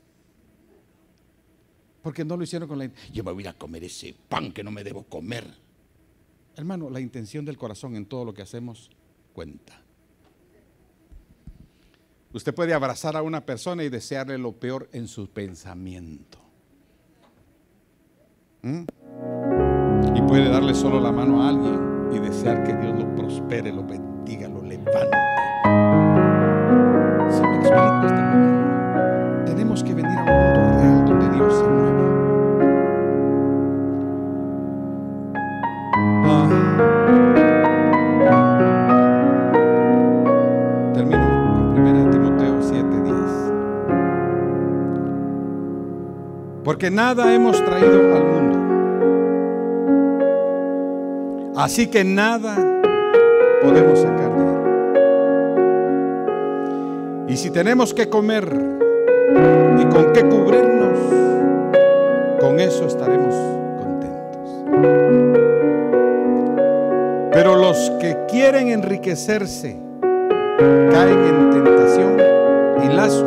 Porque no lo hicieron con la intención. Yo me voy a comer ese pan que no me debo comer. Hermano, la intención del corazón en todo lo que hacemos cuenta. Usted puede abrazar a una persona y desearle lo peor en su pensamiento. ¿Mm? Y puede darle solo la mano a alguien y desear que Dios lo prospere, lo bendiga infante. Si me explico esta mañana, tenemos que venir a un mundo real donde Dios se mueve. Ah. Termino con 1 Timoteo 7:10. Porque nada hemos traído al mundo. Así que nada podemos sacar. Tenemos que comer y con qué cubrirnos. Con eso estaremos contentos. Pero los que quieren enriquecerse caen en tentación y lazo,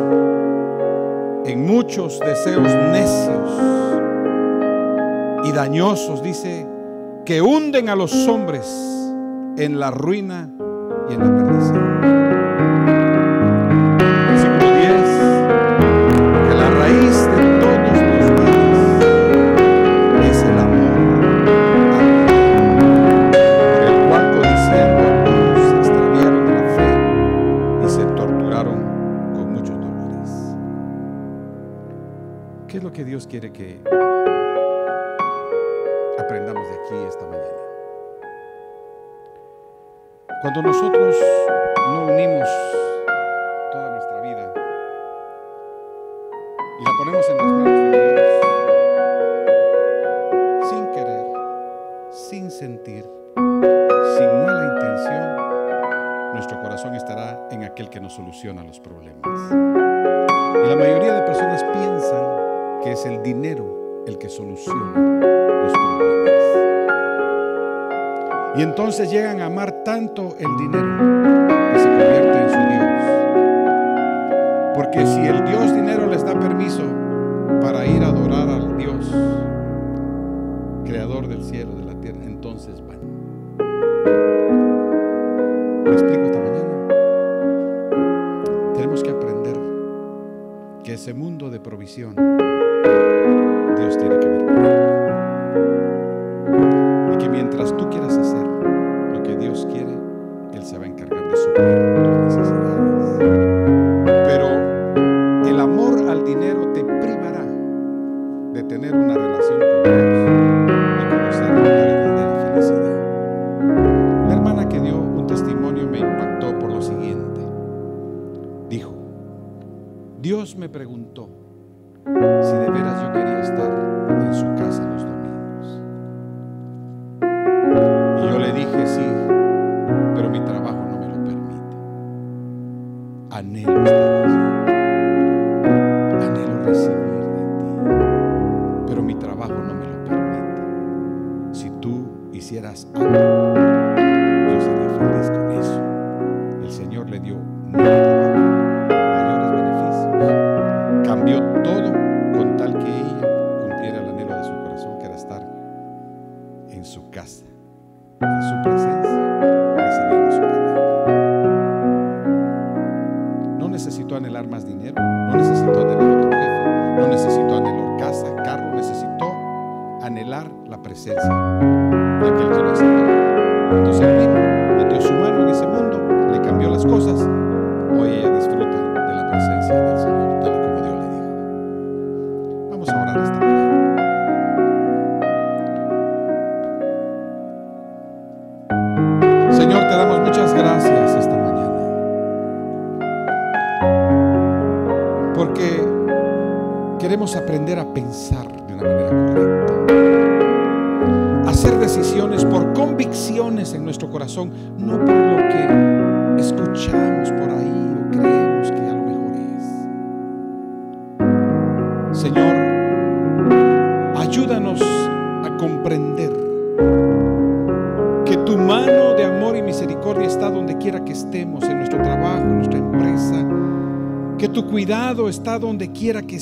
en muchos deseos necios y dañosos, dice, que hunden a los hombres en la ruina y en la perdición. que aprendamos de aquí esta mañana. Cuando nosotros no unimos toda nuestra vida y la ponemos en las manos de Dios, sin querer, sin sentir, sin mala intención, nuestro corazón estará en aquel que nos soluciona los problemas. Y la mayoría de personas piensan que es el dinero el que soluciona los problemas. Y entonces llegan a amar tanto el dinero que se convierte en su Dios. Porque si el Dios dinero les da permiso para ir a adorar al Dios, creador del cielo, de la tierra, entonces van. ¿Me explico esta mañana? Tenemos que aprender que ese mundo de provisión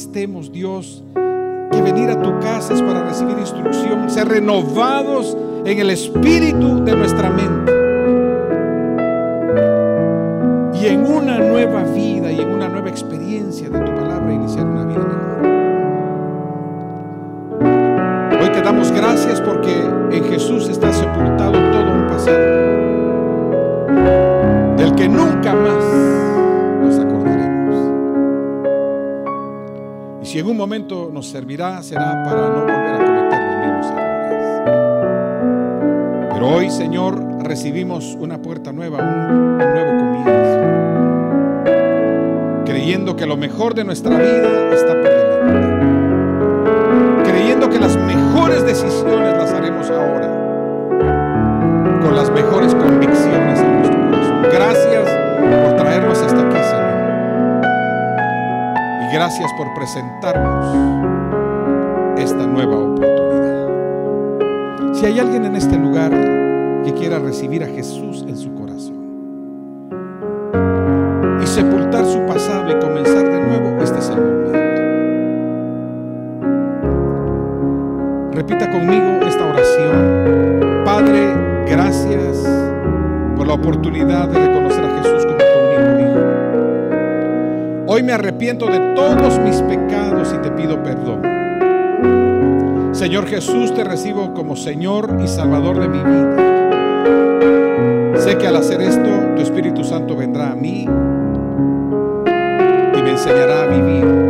estemos, Dios, que venir a tu casa es para recibir instrucción, ser renovados en el espíritu nos servirá será para no volver a cometer los mismos errores. Pero hoy, Señor, recibimos una puerta nueva, un, nuevo comienzo. Creyendo que lo mejor de nuestra vida está por delante. Creyendo que las mejores decisiones las haremos ahora. Con las mejores convicciones en nuestro corazón. Gracias por traernos hasta aquí, Señor gracias por presentarnos esta nueva oportunidad. Si hay alguien en este lugar que quiera recibir a Jesús en su corazón, Jesús, te recibo como Señor y Salvador de mi vida. Sé que al hacer esto, tu Espíritu Santo vendrá a mí y me enseñará a vivir